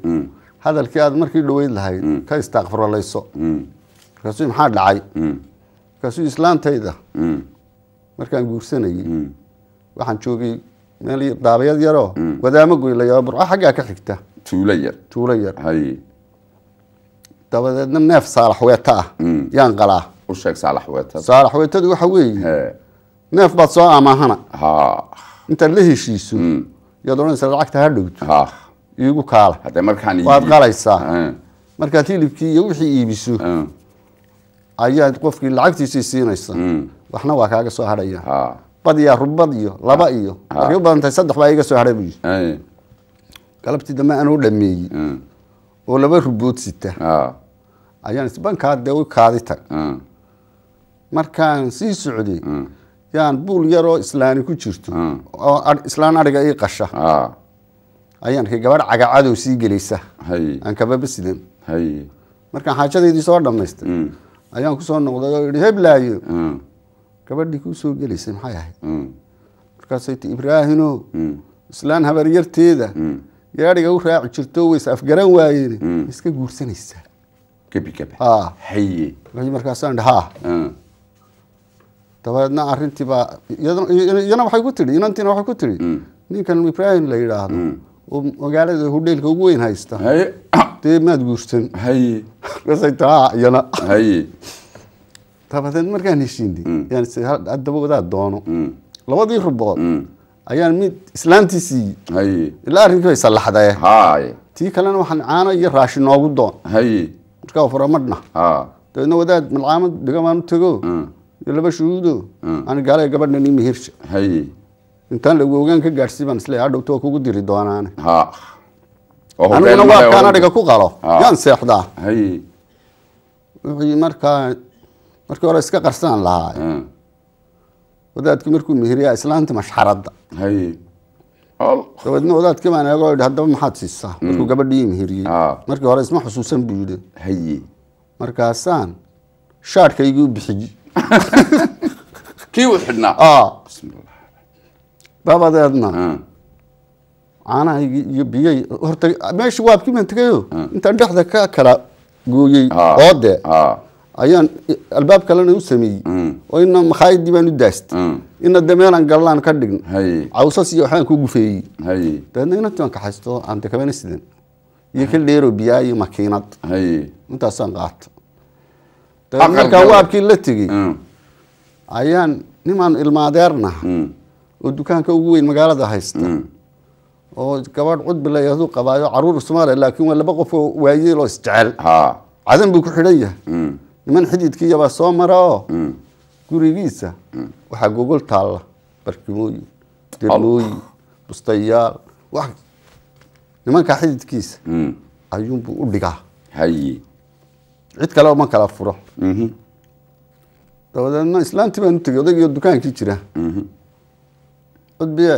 hadalkii aad markii dhoweyd lahayd ka istaaqfiroleyso markaasuu maxaa dhacay markaasuu islaantayda markaan guursanayay waxaan joogay meel daabayad yaroo mm. wadaamo goyla bur ah, xaggaa ka xigta tuulo yar tuulo yar dabadeedna neef saalax ah mm. yaan qalaa usheeg saalax weeta waxa weeye neef baad soo amaahana intaad la heshiiso mm. yaad odhanaysaa lacagta ha dhowto iigu kaala waad qalaysaa markaad hilibkii iyo wixii iibiso ayaad qofkii lacagtiisii siinaysa waxna waa kaaga soo hadhaya bad rubad iyo laba ah. iyo markay u badan tahay saddex baa iga soo hadhay buu yidhi galabtii dambe anuu dhameeyey ah. oo laba rubood sita ah. ayaan isbankaa dee u kaadi tag markaan sii socday yaan buul yaroo islaani ku jirto oo islaan ariga ii qasha ayaan arkay gabadh cagacadow sii gelaysa aan kababasidan markaan xaajadaydii soo dhammaystay mm. ayaan kusoo noqday oo ihi heblaayo gabadhii kuu gelaysay maxay ahayd mm. markaasay ti ibraahino mm. islaan habaryarteeda gaadhiga mm. u raaci jirto way is afgaran waayeen ma iska guursanaysaa markaasaan dhahaa dabeedna arintii baa iyana waxay ku tihi inantiina waxay ku tihi ninkan ibraahim la yidhaahdo oo magaalada hodheelka ugu weyn haysta dee maad guursan iyana dabadeed markaan heshiinay mm. hadaba wadaa doono mm. labadii rubood mm. ayaan mid islaantii siiyey ilaa arrinkii way sallaxdee tii kalena waxaan caano iyo raashi noogu doon markaa furamadhna dabeedna wadaad malcaamad dhigamaanu tago iyo laba shuhuudo aan gaala gabadhan ii mihirsha intaan lagu ogaan ka gaadhsii baan isleeyahay hadhowta waa kugu diri doonaane aniguna waa kaanadhiga ku qalo yaan seexdaa wixii markaa markii hore iska qarsan lahaa wadaadkii markuu meheriyaa islaanta mashxaradda dabeedna wadaadkii baan eego idhi haddaba maxaad siisaa mm. markuu gabadhii meheriyey markii hore isma xusuusan buu yidhi markaasaan shaadhkaygii u bixiyi kii u xidhnaa dabadeedna caanahaygii iyo biyay horta meeshii waabkii tegayo intaan dhexda ka kala gooyey oode ayaan albaab kalena mm. u sameeyey oo ina makhaayadii baan u daastay mm. ina de meelaan gallaan ka dhign cawsas iyo waxbaan ku gufeeyey dabeedna kaxaysto aan de sidan iyo ka dheero biyaa iyo makiinad intaasaan qaato dabeed waabkii la tegey mm. ayaan nimaan ilmaadeernaha oo dukaanka ugu weyn magaalada haysta oo gabadh cudbila yadu qabaayo caruur soomaaliya laakiin waa laba qofoo waayeel oo isjecel cadan buu ku xidhan yahay niman xididkiiyabaa soo mara oo mm. gurigiisa mm. waxaa gogol taalla barkimooyin dermooyin bustayaal nimankaa xididkiisa mm. ayuunbuu u dhigaa cid kale ma kala furo mm-hmm. dabadeedna islaanti baan u tegey odaygiio dukaankii jira mm-hmm. cudbiye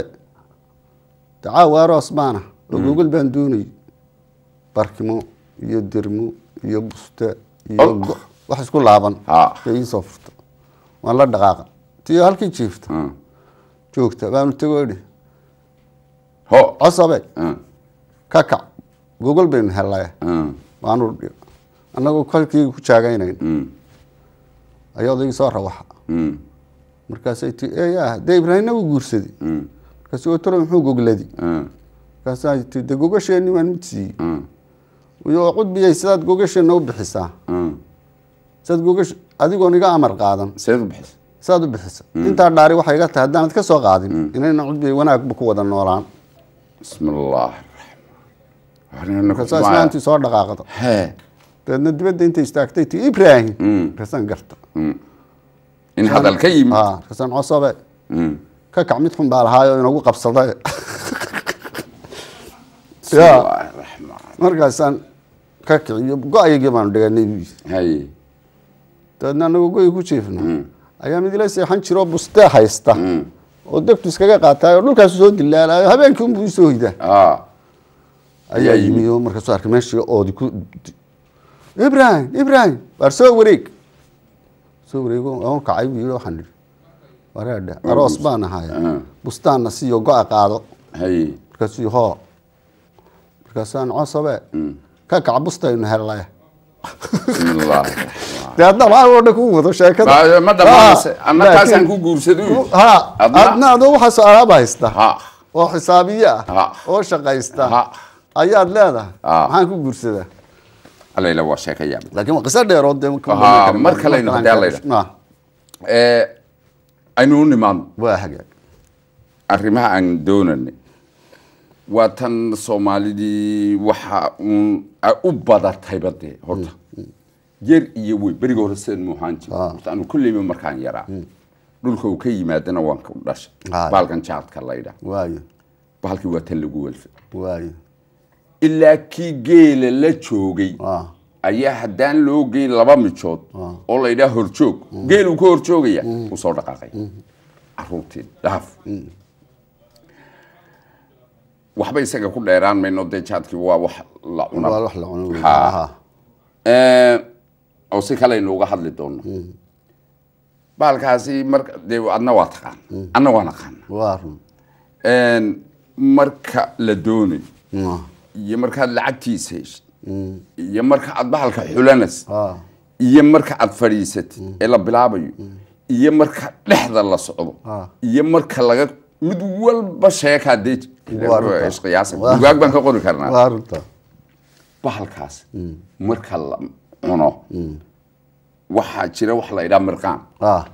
dacaawaaro osmaana oo gogol baan doonayy barkimo iyo dermo iyo buste iyo wax isku laaban ah. isoo furta waan la dhaqaaqa tiyo halkii jiifta hmm. joogta baanu tagoodhi cosabe hmm. ka kac gogol baynu helay hmm. waanu annagu kolkii ku jaagaynayn ayaa odaygii soo rawaxa markaasay ti ya dee ibraahimna wuu guursaday markaas otoro muxuu gogladi markaasaa ti de gogasheeni waan mid siiyey cudbiyay sidaad gogasheena u bixisaa adigoon iga amar qaadan saad u bixisa mm. intaa dhaari waxay iga tahay haddaanad ka soo qaadin mm. inayna cudbi wanaagba ku wada noolaan islaantii soo dhaqaaqda dabeedna dibadda inta istaagtay ti ibrahim mm. rasan garta in hadal ka yimid rasan cosobe ka kac mid xun baa lahaayo inagu qabsada markaasaan ka kiciyo go-ayagii baanu dhiganay dabeedna goy ku jiifna ayaa mid ila seexan jiroo bustee haysta oo degtu iskaga qaataay oo dhulkaasu soo dilaalayo habeenkii unbuu isoo hoyda ayaa yimi oo markaasuu arkay meeshii oodi ku ibrahim ibrahim waar soo wareeg soo wareego aan kacay buu yidhi waxaan idhi wareedhe aroos baan ahaya bustaanna siiyo go-a qaado markaasuu hoo markaasuu cosobe ka kaca bustaynu helnaya adna adoo waxaasoo alaaba haysta oo xisaabiye ah oo shaqaysta ayaad leedahay maxaan ku guursadaa alala waa sheekayaab lakin waa qiso dheeroo de mar kaleynu haddii aynu u nimaadno waa hagaag arrimaha aan doonanay waa tan soomaalidii waxa uun u badatayba dee horta hmm, hmm. yar iyo weyn beriga hore sidaan muuhaan jir ah. anu kulleyba markaan yaraa hmm. dhulka uu ka yimaadana waan ku dhashay ah. baalkan jaadka laydha baalkii waa tan lagu walfay ilaa kii geela la joogay ah. ayaa haddaan loo geyn laba mijood oo laydhaa horjoog geeluu ka horjoogaya uu soo dhaqaaqay caruurtii dhaaf waxba isaga ku dheeraan mayno dee jaadkii waa wax la cuna oo si kalaynu uga hadli doono hmm. baalkaasi mar dee adna waa taqaan hmm. adna waa naqaana marka la doonayo iyo markaad lacagtiisa heshid hmm. iyo marka aad bahalka xulanas iyo marka aad fadhiisatid ee la bilaabayo iyo marka dhexda la socdo iyo marka laga mid walba sheek hadee isqiyaasa dugaag baan ka qori karnaa bahalkaas mm. marka la cuno mm. waxaa jira wax la idhaa mirqaan ah.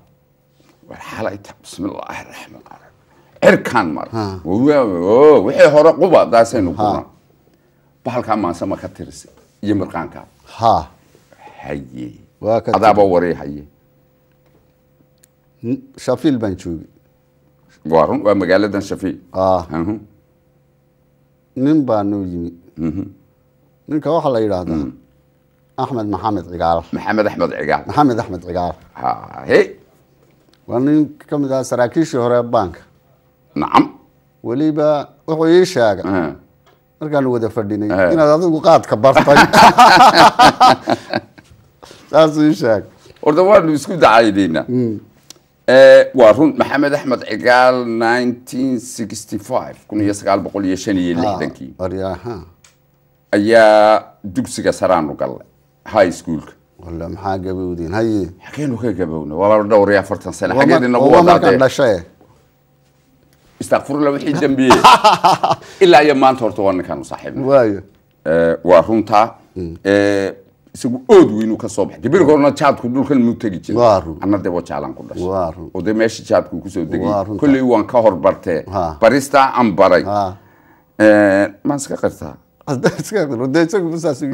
warxalayta bismillahi raxmaan cirkaan mar wixii hore quba kuna bahalkaa maanse ma ka tirisa iyo mirqaankaa haye adaaba wari haye shafiil baan joogay goorun waa magaaladan shafiic ah. nin baa noo yimi mhm. ninka waxaa la yidhaahdaa mhm. axmed maxamed cigaal maxamed axmed cigaal maxamed axmed cigaal ah, waa nin ka mid ahaa saraakiishii hore banka nacam weliba wuxuu ii sheega markaanu wada fadhinay inaad adigu qaadka bartay saasuu ii sheegay horta waanu isku dacaynaynaa mm. Eh, waa run maxamed axmed cigaal nineteen sixty five kun iyo sagaal boqol ah, ayaa dugsiga saraanu gallay high schoolka walla maxaa gabowdeen haye xageenu ka gabowna waa dhowr iyo afartan sane xageed inagu wadaadee wixii dambiye ilaa iyo maanta horta waa ninkaanu saaxiibna waayo eh, waa runtaa mm. eh, isagu ood weynuu ka soo baxay dibirka horna jaadku dhulkan muu tegi jira anna jaalan ku dhashay oo dee meesha jaadku kusoo degi kolley waan ka horbartee baristaa aan baray eh, maan iska qartaa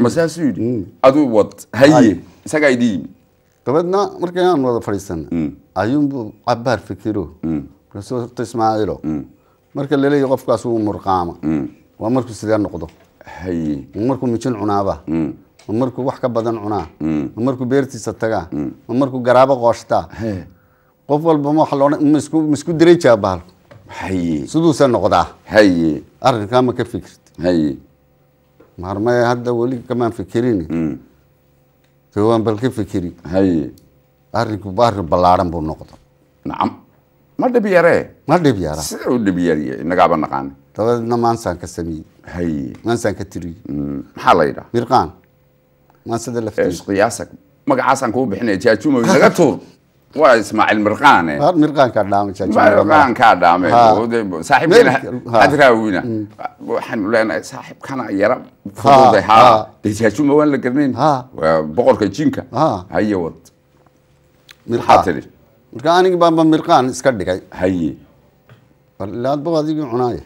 masaasuu yidhi hmm. aduu wad haye isagaa idii yimi dabeedna marka inaan wada fadhiisana hmm. ayuunbu cabaar fikiro hmm. rasuulta ismaaciilo marka laleeya qofkaas wuu murqaama waa markuu sidee noqdo markuu mijin cunaaba ma markuu wax ka badan cunaa mm. ma markuu beertiisa tagaa mm. ma markuu garaabo qooshtaa qof walbama wamasku direja bahalku siduusa noqdaa arrinkaa ma ka fikirti maarmaya hadda weli kamaan fikirin mm. waan bal ka fikiri arrinku arrin ballaaran buu noqda nacam ma dhib yaree ma dhib yara siduu dhib yarye inagaaba naqaana dabadeedna maansaan ka sameeyey maansaan ka tiriyey maxaa la yidhaha mirqaan isqiyaasa magacaasaan kuu bixinaya jaajumow naga tuur waa ismaaciil mirqaane mirqaankaa dhaame saaxiibkeena adraawina waxaanu leenahay saaxiibkana yara fududay haa dee jaajuma waan la garnayn boqorka jinka haye wad maxaa marka anigi baanba mirqaan iska dhigay haye bal ilaa adigii cunaaya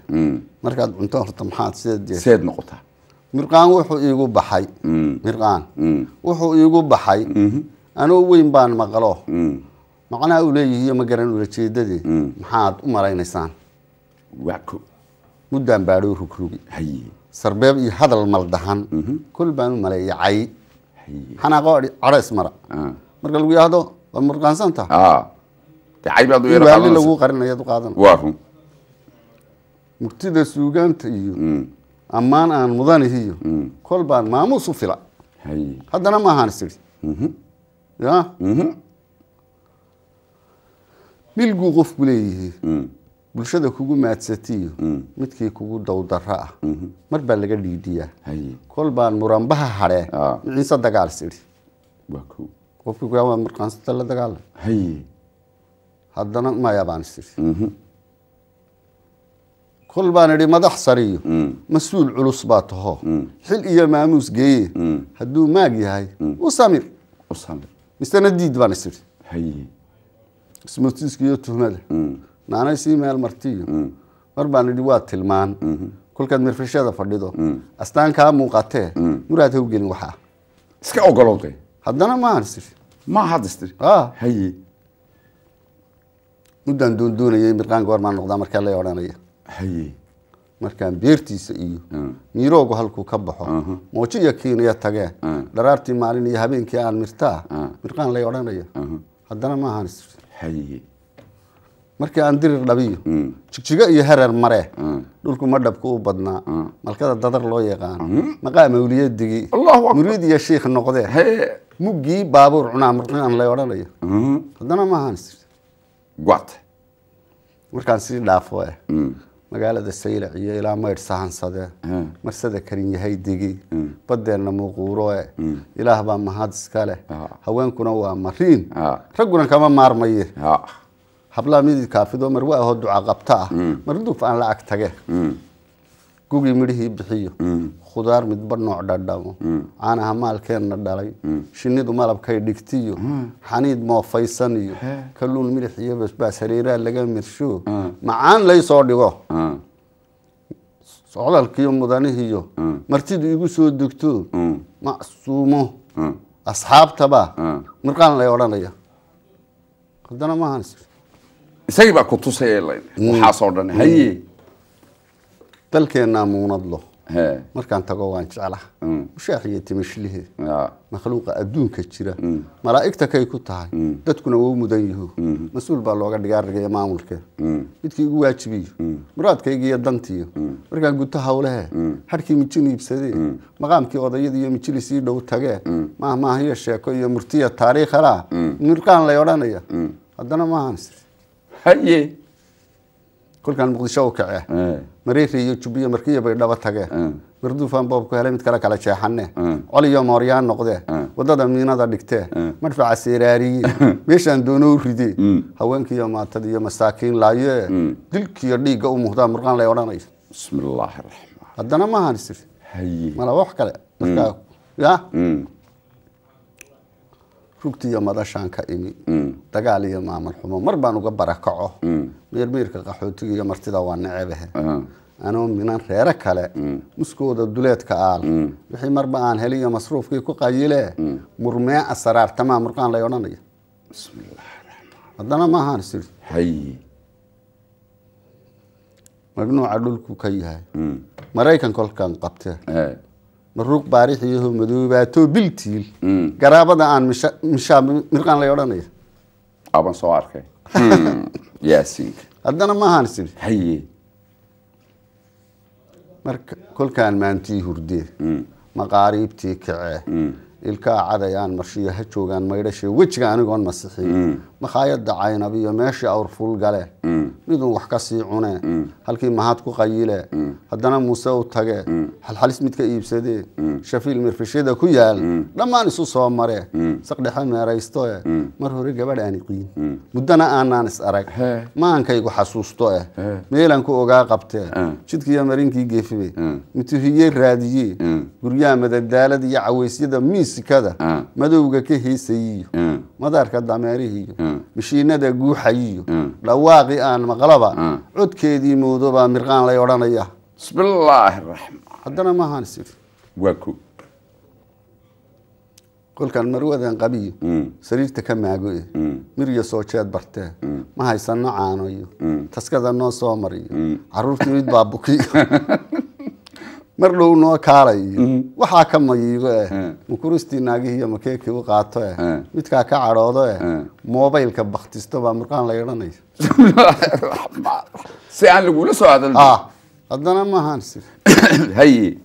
markaad cunto horta maxaad sideed seed noqotaa mirqaan wuxuu iigu baxay mm. mirqaan mm. wuxuu iigu baxay mm-hmm. anoo weyn baan maqlo mm. macnaha uu leeyihiiyo ma garan ulajeedadii maxaad u malaynaysaan muddaan baadhoo rugrugi sarbeeb iyo hadal maldahan mm-hmm. kol baan u maleeyay cay xanaaqo cadhays mara ah. marka lagu yidhaahdo waa murqaansan tahay ah. lagu qarinaya u qaadan murtida suugaanta iyo ammaan aan mudanihiyo hmm. kol baan maamuus u fila haddana ma ahaan isiri mhm. ya mhm. milguu qofku leeyihii hmm. bulshada kugu maadsatiyo hmm. midkii kugu dowdaro ah mhm. mar baa laga dhiidhiyaa kol baan muranbaha hadhee miciise ah. dagaal siri qofkii ku markaansi la dagaalay haddana maya baan isiri kol baan idhi madax sariyo mm. mas-uul culus baa taho mm. xil iyo maamuus geeye mm. hadduu maag yahay usamir misena diid baan is idhi ismootiiska iyo tuhmada naanaysii meel martiyo mar baan idhi waa tilmaan mm-hmm. kolkaad mirfishada fadhido astaan kaa muuqatee muraad hawgelin waxaa iska ogolowday haddana maahan isiri ma ah. muddaan doondoonayay mirqaanka warmaan noqdaa markaa la odhanaya haye markaan beertiisa iyo miiroogu halkuu ka baxo mooji iyo kiinaya tagee dharaartii maalin iyo habeenkii aan mirtaa mirqaan lay odhanaya haddana maahan markii aan dirir dhabiyo jigjigo iyo harar mare dhulku madhabku u badnaa malkada dadar loo yaqaan maqaa mawliyadigii muriid iyo shiikh noqdee muggii baabuur cunaa murqaan lay odhanayo haddana maahan markaan sii dhaafo eh magaalada saylaciyo ilaa maydh sahansade hmm. marsada karinyahay degi hmm. badeenna muuquuroe hmm. ilaah baa mahad iska leh haweenkuna waa mariin ragguna kama maarmaye hablaa midid kaafido marwe ahoo duca qabta ah marduuf aan la ag tage guri midhihii bixiyo hmm. khudaar midba nooc dhadhamo hmm. caanaha maalkeenna dhalay hmm. shinidu malabkay dhigtiyo xaniid moofaysaniyo kaluun kalluun midix iyo basbaas hareeraa laga mirsho macaan laysoo dhigo socdalkiiyo mudanihiyo martidu igu soo degto macsuumo asxaabtaba mirqaan lay odhanaya haddana maaha isagii baa ku tusay waxaasoo dhan haye dalkeenaa muunadlo markaan tago waan jeclaha mushaaxiyo mm. timishlihe makhluuqa adduunka jira mm. malaa'igta kay ku tahay mm. dadkuna wou mudan yaho mas-uul baa looga dhigaarigaya maamulkee midkii igu waajibiyo muraadkaygiiyo dantiyo markaan guto hawlehe harkii mijin iibsadee maqaamkii odayada iyo mijilis dhow tagee maahmaahiyo sheeko iyo murtiya taariikhalaa mirqaan lay odhanaya haddana maahan kolkaan muqdisho u kacee mareri iyo jubiyo markiyo bay dhaba tageen marduufaan mm. boobku hele mid kale kala jeexane coliyo mm. mooryaan noqdee mm. waddada miinada dhigtee madfaca seeraariye meeshaan doonou ridee haweenkiiyo maatad iyo masaakiin laayee dilkiiyo dhiigga u muuqdaa murqaan lay odhanayo bismillaahi raxmaan haddana maahan sir mala wax kale markaa ya rugtiiyo madashaan ka imi mm. dagaal iyo maamul xumo mar baan uga barakaco meermeerka mm. qaxootiga iyo martida waa nacebahe eh. anoo minan reero kale mm. muskooda duleedka aal wixii marba aan heliyo masruufkii ku qayile murmee asaraartamaa murqaan lay odhanaya haddana maahaan siri magnuuca dhulku ka yahay maraykan kolkan qabte eh maruuq baarixiyahoo madoobaatoo biltiil hmm. garaabada aan mishaa mirqaan lay odhanaya aban soo arkay hmm. haddana maahaan isiri haye marka kolkaan maantii hurdee hmm. maqaariibtii kacee ilka acadayaan marshiyo ha joogaan maydhashe wejiga anigoon masixiyo makhaayada caynabiyo meeshii awrfulgale midun wax ka sii cune halkii mahad ku qayile haddana muuse u tage xalxalis midka iibsade shafiil mirfishada ku yaal dhammaan isu soo mare saqdhexe meeraystoe mar hore gabadh aan iqiin muddana aanaan is arag maankaygu xasuusto eh meelaan ku ogaa qabte jidkiiyo marinkii geefibe mituhiye raadiye guryaha madadaalada iyo cawaysyada miis sikada ah. madowga ka heesayiyo ah. madaarka dameerihiiyo ah. mashiinada guuxayiyo dhawaaqii aan maqlaba codkeedii mowdobaa mirqaan lay odhanaya bismillaahi raxmaan haddana maahaan isiri waa ko kolkan marwadan qabiyo mm. sariirta ka maago-e eh. mm. mirya soo jeed bartee mm. ma haysanno caanoyo taskada noo soo mariyo caruurtii mid baa bukiyo mar dhow noo kaalayo mhm. waxaa ka mayiibo eh, eh. mukuristii naagihii iyo makeekii u qaato eh, eh midkaa ka cadhoodo eh, eh. mobaylka baktisto baa murqaan la yeedhanaya si aan lagula soo hadal ah, haddana maahaan sir haye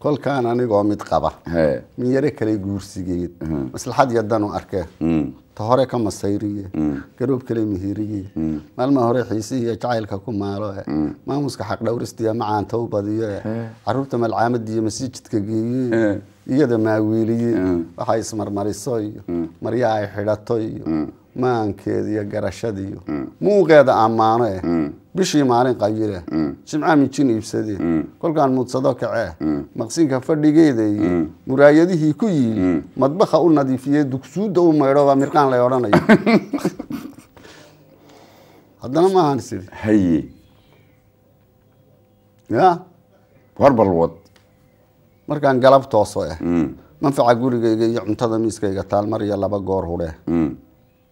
kolkaan anigoo mid qaba min kale guursigeed maslaxad yadanu arke mm. ta hore ka masayriye mm. garoob kale mihiriye mm. maalmaa hore xiisihiiyo jacaylka ku maaloe maamuska xaqdhowristiya macaanta u badiyoe caruurta malcaamadiiyo masiijidka geeye iyada maawiiliye waxay ismarmariso iyo marya ay xidhato iyo maankeeda iyo garashadiiy mm. muuqeeda ammaano eh mm. bishii maalin qayile eh. mm. jimca mijin iibsade kolkaan mudsado kacee eh. maqsinka fadhigeeda muraayadihii ku yiili madbaha u nadiifiye dugsuudda u maydhooba mirqaan lay odhanayo haddana maahan isiri haye ya warbalwad markaan galab tooso eh manfaca gurigayga iyo cuntada miiskayga taal mar iyo laba goor hudhe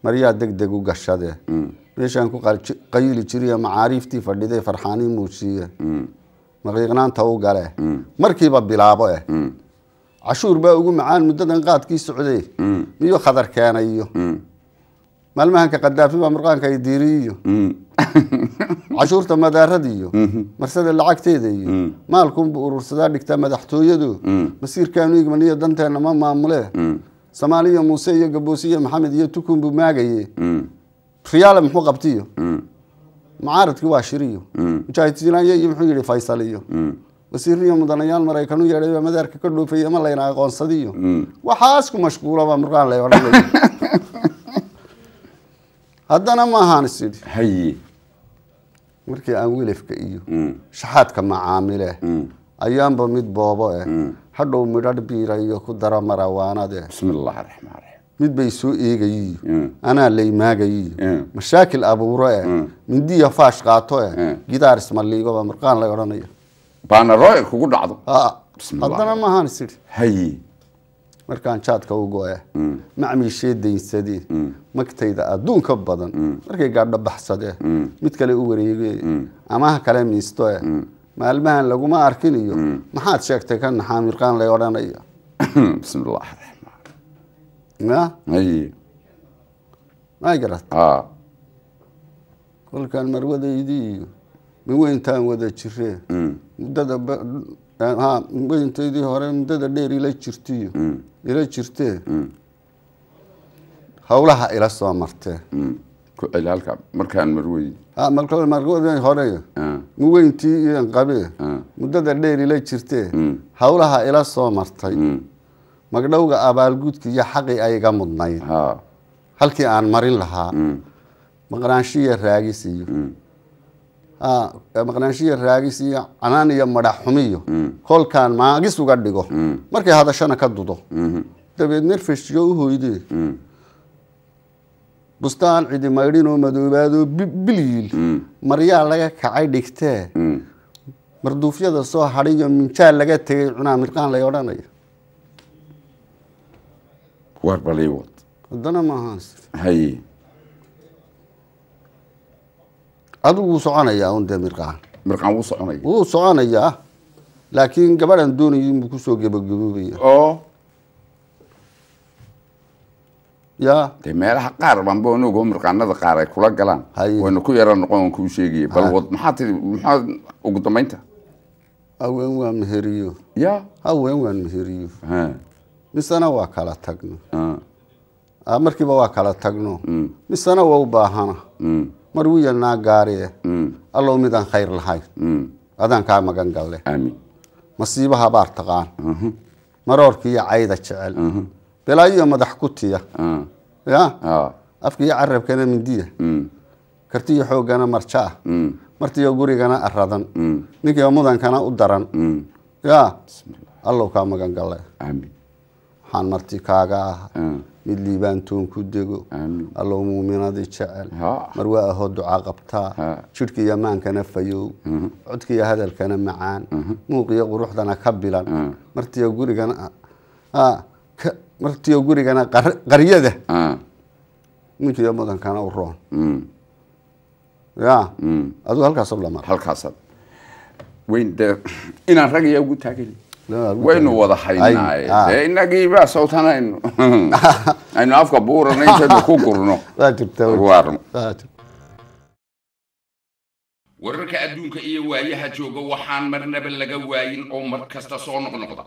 maryaa degdeg u gashade meeshaan hmm. ku qayili jiriye macaariiftii fadhiday farxaanii muusiye hmm. maqiiqnaanta u gale hmm. markiiba bilaabo eh cashuur baa ugu macaan muddadan qaadkii socday miyuu khadar keenayo maalmahanka kadaafi baa murqaanka i diiriiyo cashuurta madaarada iyo marsada lacagteeda iyo maalkunbu urursadaa dhigtaa madaxtooyadu masiirkaanu igmaniyo danteena ma maamule soomaaliya muuse iyo gaboose maxamed iyo tukun buu maagaye mm. riyaale muxuu qabtiyo mm. mucaaradkii waa shiriyo mm. mujaahidsiinaaye iyo muxuu yidhi faysal iyo wasiiriyo mudanayaal maraykanu yeedhay baa madaarka ka dhoofayay ama layna aqoonsadiyo waxaas ku mashquulaba murqaan lay odhanay haddana ma ahaan is haye markii aan wilafka iyo shaxaadka macaamile ayaanba mid boobo eh hadhow midho biirayo ku daro marawaanade bismillahi raxmaan raxiim mid bay soo eegayiyo hmm. anaa laymaagayiyo hmm. mashaakil abuuro eh hmm. mindiya faash qaato eh gidaar ismaliigoba marqaan la odhanayo baana rooy kugu dhacdo haddana maahan isiri hay markaan jaadka ugo go-e macmiishee daynsadee magtayda adduunka badan markay gaadho baxsadee mid kale u wareege amaha kale miistoe maalmahan laguma arkin iyo mm. maxaad sheegtay kana xaamirqaan lay odhanayo bismillah y may garat kolkaan marwadaydii iyo miweyntaan wada jiree mm. muddada miweyntaydii hore muddada dheer ila jirtiyo mm. ila jirtee howlaha ila soo martee ilaalka markaan marwey hore muweyntii iyo inqabe muddada dheer ila jirtee howlaha ila soo martay magdhowga abaalgudka iyo xaqii ayga mudnayd halkii aan marin lahaa maqnaanshiya raagis iyo maqnaanshiya raagis iyo canaan iyo madhax xumiyo kolkaan maagis uga dhigo markay hadashana ka dudo dabeed nerfeshiga u hoydee bustaan cidi maydhinoo madoobaadoo bilyiil maryaa mm. laga kacay dhigtee mm. marduufyada soo hadhayo minjaal laga tegay cunaa mirqaan lay odhanaya war baliiwad haddana maahaan haye adigu wuu soconayaa un dee mirqaan mirqaan wuu soconaya wuu soconayaa laakiin gabadhan doonayo inbuu kusoo gebagaboobaya ya de meelaha qaar banba anago murqaanada qaar ay kula galaan waynu ku yara noqon kuu sheegaya bal wad maxaa tii maxaa ugu dambaynta haween waan meheriyo ya haween waan meheriyo misena waa kala tagno markiiba waa kala tagno hmm. misena waa u baahana hmm. mar wiya naa gaariye hmm. allow midaan khayr lahayn adaan kaa magan galle masiibaha baar taqaan uh-huh. maroorki cayda jecel uh-huh balaayo madax kutiya mm. ya afkiiyo carabkana mindiya mm. kartiyo xoogana marjo ah mm. martiyo gurigana aradan ninkiiba mudankana u daran ya allow kaa magan gale waxaan marti kaaga ah mid liibaantoon ku dego allow muuminadii jecel marwa ahoo duca qabtaa jidhka maankana fayow mm-hmm. codka hadalkana macaan mm-hmm. muuqiyo quruxdana ka bilan martiyo gurigana ah, ah, martiio gurigana qaryada ah. mujiyo mudankana u roon mm. ya mm. aduu halkaasblamahalkaasad weyn dee inaan ragayaa ugu taageli waynu wada haynaaye dee ah. inagiiba sawtan aynu aynu afka buurana intaynu ku gurno wararka adduunka iyo waayaha jooga waxaan marnaba laga waayin oo mar kasta soo noqnoqda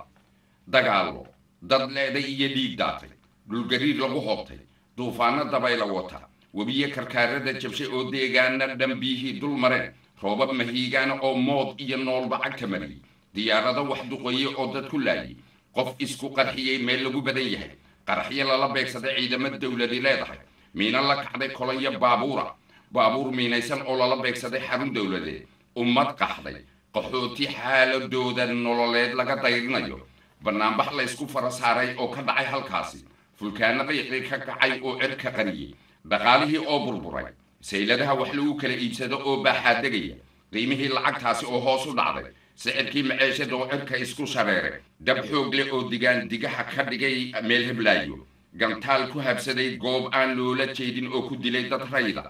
dagaalo dad leeday iyo dhiig daatay dhulgariir lagu hoobtay duufaanno dabayla wata webiyo karkaarada jabshay oo deegaana dhan biyihii dul mareen roobab mahiigaana oo mood iyo noolba cagta mariyey diyaarado wax duqoye oo dad ku laayay qof isku qarxiyey meel lagu badan yahay qaraxyo lala beegsaday ciidamo dowladi leedahay miina la kacday kolonyo baabuura baabuur miinaysan oo lala beegsaday xarun dowladeed ummad qaxday qaxooti xaaladooda nololeed laga dayrinayo bannaanbax laysku fara saaray oo ka dhacay halkaasi fulkaanada yixii ka kacay oo cerka qariyey dhaqaalihii oo burburay sayladaha wax lagu kala iibsado oo baaxaa degaya qiimihii lacagtaasi oo hoos u dhacday sicirkii maceeshada oo cirka isku shareeray dab xoog leh oo digaan digaxa ka dhigay meel heblaayo gantaal ku habsaday goob aan loola jeedin oo ku dilay dad rayda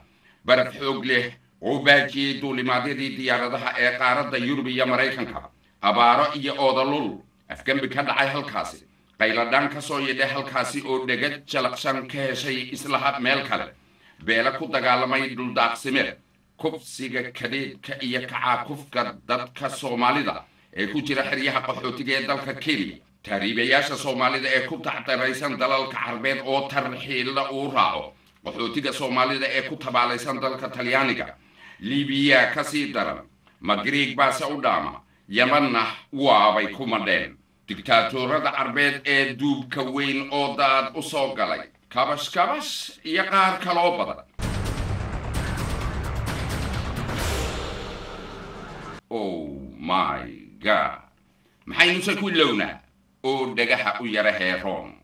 baraf xoog leh oo baajiyey duulimaadyadii diyaaradaha ee qaaradda yurub iyo maraykanka abaaro iyo oodalul afgembiga ka dhacay halkaasi qayladhaan ka soo yidha halkaasi oo dhega jalaqshan ka heshay islaha meel kale beela ku dagaalamay dhuldaaqsimeed kufsiga kadeedka iyo kacaakufka dadka soomaalida ee ku jira xeryaha qaxootiga ee dalka kenya taariibayaasha soomaalida ee ku tacdaraysan dalalka carbeed oo tarxiilla uu raaco qaxootiga soomaalida ee ku tabaalaysan dalka talyaaniga liibiya ka sii daran magriig baase u dhaama yamanna waabay ku madheen diktaatuurada carbeed ee duubka weyn oo daad u soo galay kabash kabash iyo qaar kaloo badan oh my god maxaynuusan ku ilownaa oo dhegaha u yara heeroon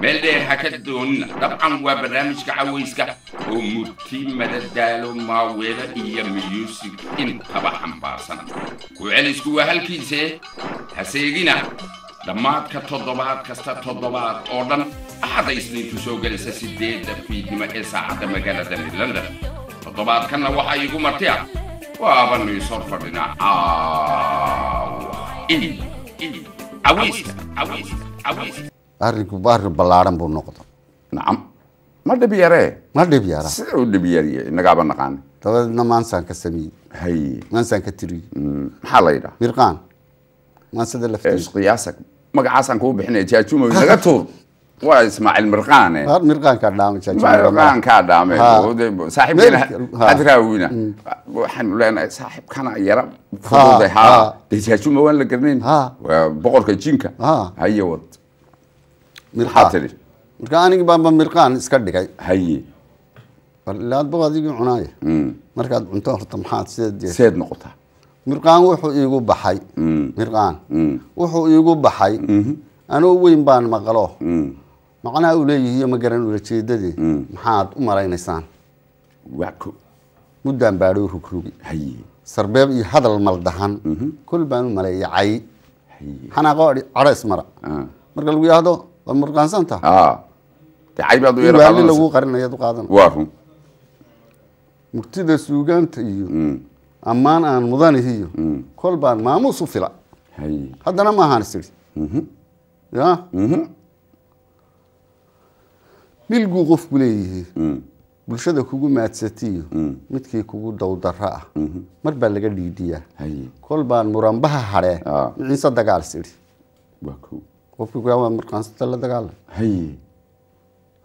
meel dheer ha ka doonina dabcan waa barnaamijka cawayska oo murtimada daalo maaweeda iyo myuusig intaba xambaarsan kucelisku waa halkiisee haseegina dhammaadka toddobaad kasta toddobaad oo dhan axadda isniinku soo gelisa siddeedda fiidnimo ee saacadda magaalada midlondon toddobaadkanna waxaa igu marti ah waabanu isor fadhinaa caawa arrinku arrin ballaaran buu noqdo nacam ma dhib yaree ma dhib yara si dhib yarye innagaaba naqaana dabadeedna maansaan ka sameeyey haye maansaan ka tiriyey mm, maxaa la yidhaha mirqaan maansada laftiisqiyaasa magacaasaan kuu bixinaya jaajuma naga tuur waa ismaaciil mirqaane eh. mirqaankaa dhaammirqaankaa dhaame saaxiibkeena mm. adraawina waxaanu leenahay saaxiibkana yara fududay ha dee jaajuma waan la garnayn boqorka jinka haye wad mirxaatiri ah. marka anigi baanba mirqaan iska dhigay haye bal adigii cunaaya mm. markaad cunto horta maxaad sideedseed noqotaa mirqaan wuxuu iigu baxay mm. mirqaan mm. wuxuu iigu baxay mm-hmm. anuu weyn baan maqlo macnaha uu leeyihiiyo ma garan ulajeedadii maxaad u malaynaysaan muddaan baadhoo rugrogi sarbeeb iyo hadal maldahan mm-hmm. kol baan u maleeyay cay xanaaqo mara ah. marka lagu yidhaahdo lagu qarinayaqaadan murtida suugaanta iyo mm. ammaan aan mudani iyo mm. kol maamuus u fila haddana ma ahaan isiri mm-hmm. ya mm-hmm. milguu qofku leeyihi mm. bulshada kugu maadsatiyo midkii kugu dawdaro ah mm-hmm. mar baa laga dhiidhiyaa kol baan muranbaha hadhee miciise dagaal siri qofkii ku waa markaansata la dagaalam haye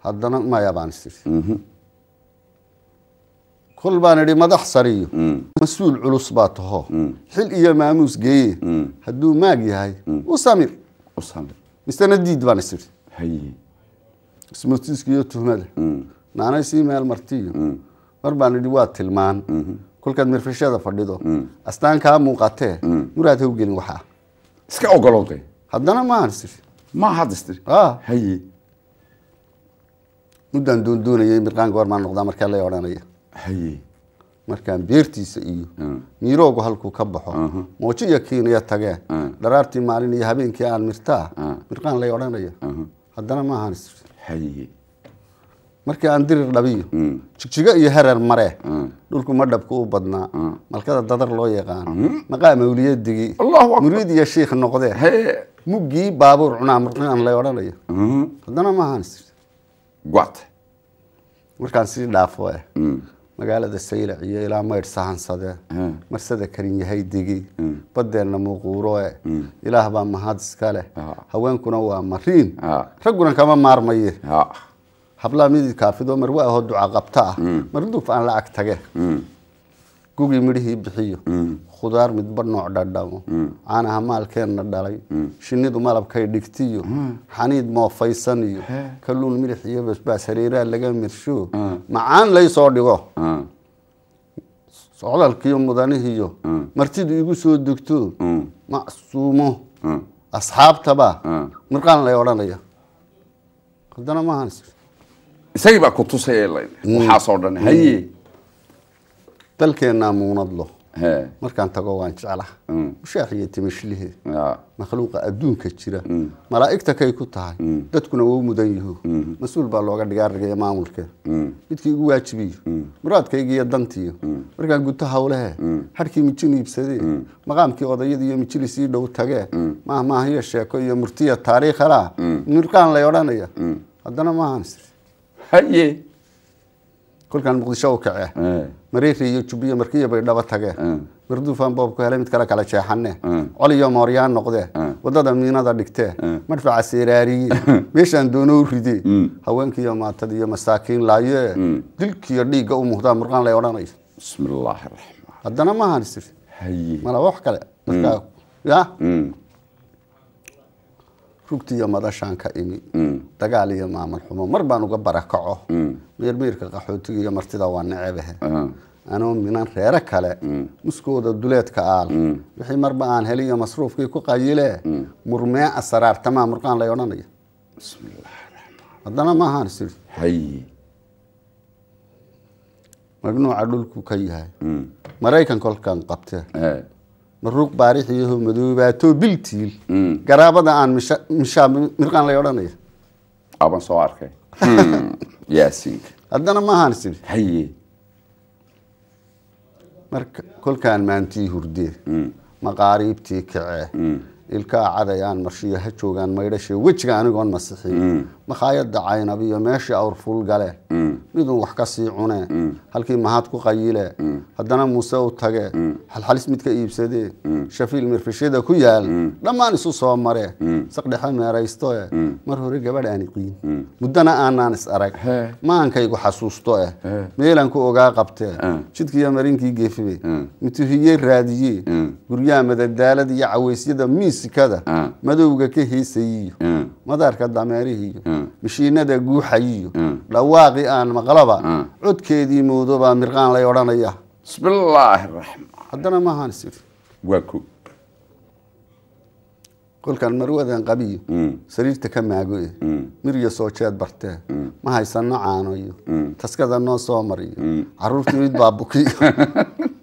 haddana maya baan is tiri mhm. kol baan idhi madax sariyo mhm. mas-uul culus baa taho xil mhm. iyo maamuus geeye hadduu maag yahay u samir misena diid baan is tiri ismutiiskiiyo tuhmada naanay sii meel martiyo mar baan idhi waa tilmaan kolkaad mirfishada fadhido astaan kaa muuqatee muraad hawgelin waxaa iska ogoloonta haddana maahan is tiri ma aha distir haye mudaan doondoonayay mirqaan goor maa noqdaa markaa lay odhanaya haye markaan beertiisa iyo miiroogu halkuu ka baxo moojo iyo kiinaya tageen dharaartii maalin iyo habeenkii aan mirtaa mirqaan lay odhanaya haddana ma ahaan haye markii aan dirir dhabiyo hmm. jigjigo iyo harar mare hmm. dhulku madhabka u badnaa hmm. malkada dadar loo yaqaano maqaa mawliyadigii muriid iyo shiikh noqdee muggii baabuur cunaa murqinaan lay odhanayo haddana maahans gwat markaan sii dhaafo eh magaalada saylac iyo ilaa maydh sahansade marsada karinyahay degi badeenna muuquuroe eh, ilaah baa mahad iska leh haweenkuna waa mariin ragguna kama maarmaye hablaa midid kaafido marwe ahoo duca qabta ah mm. marduuf aan la ag tage mm. gugii midhihii bixiyo mm. khudaar midba nooc dhadhamo caanaha maalkeenna dhalay shinnidu malabkay dhigtiyo xaniid moofaysaniyo kaluun kalluun midix iyo basbaas hareeraa laga mirsho macaan laysoo dhigo socdalkiiyo mudanihiiyo martidu igu soo degto macsuumo asxaabtaba mirqaan lay odhanaya haddana maahan isagii baa kutusay mm. waxaasoo dhan haye mm. dalkeenaa muunadlo markaan tago waan jeclaha mushaaxiyo mm. timishlihe makhluuqa adduunka jira malaa'igta kay ku tahay dadkuna wou mudan yihu mas-uul baa looga dhigaa ragaya maamulkeeda midkii igu waajibiyo muraadkaygiiyo dantiiyo markaan guto hawlehe harkii mijin iibsadee maqaamkii odayadii iyo mijilisii dhow tagee maah maahiyo sheeko iyo murtiya taariikhalaa mirqaan lay odhanaya haddana maahan sir haye kolkaan muqdisho u kacee mariiri iyo jubiyo markiyo bay dhaba tagee boob ku hele mid kale kala jeexane col iyo mooryaan noqde waddada miinada dhigtee madfaca seeraariye meeshaan doonou ride mm. haweenkiiyo maatad iyo masaakiin laayee mm. dilkiiyo dhiigga u muuqdaa murqaan lay odhanay bismi illaahi raxmaan haddana maahan sir mala wax kale dadkaa mm. ya rugtiiyo madashaan ka imi mm. dagaal iyo maamul xumo mar baan uga barakaco meermeerka mm. qaxootiga iyo martida waa necebahe eh. anoo minan reero kale mm. muskooda duleedka aal wixii marba aan heliyo masruufkii ku qayile murmee asaraartamaa murqaan lay odhanaya haddana ma ahaan magnuuca dhulku ka yahay maraykan kolkan qabtee eh maruuq baarixiyahoo madoobaatoo biltiil hmm. garaabada aan mishaa mirqaan lay odhanaya aban soo arkay hmm. yaasiinka haddana ma ahaan haye marka kolkaan maantii hurdee hmm. maqaariibtii kacee ilkaa cadayaan marshiyo ha joogaan maydhashe wejiga anigoon masixin makhaayada caynabiyo meeshii awrful gale mm. midun wax ka sii cunee mm. halkii mahad ku qayile mm. haddana muuse u tage xalxalis mid ka iibsadee shafiil mirfishada ku yaal dhammaan isu soo mare saqdhexe meeraystoe mar hore gabadh aan iqiin muddana aanaan is arag maankaygu xasuusto eh meelaan ku ogaa qabtee jidkiiyo marinkii gefibe mituhiye raadiye guryaha madadaalada iyo caweysyada miisikada madowga ka heesayiyo madaarka dameerihiiyo mashiinada hmm. guuxayiyo hmm. dhawaaqii aan maqlaba hmm. codkeedii moodoobaa mirqaan lay odhanaya bismillaahi raxmaan haddana maahaan isir waa ko kolkan marwadan qabiyo sariirta ka maagoe mirya soo jeed bartee ma haysano caanoyo taskada noo soo mariyo caruurtii mid baa bukiyo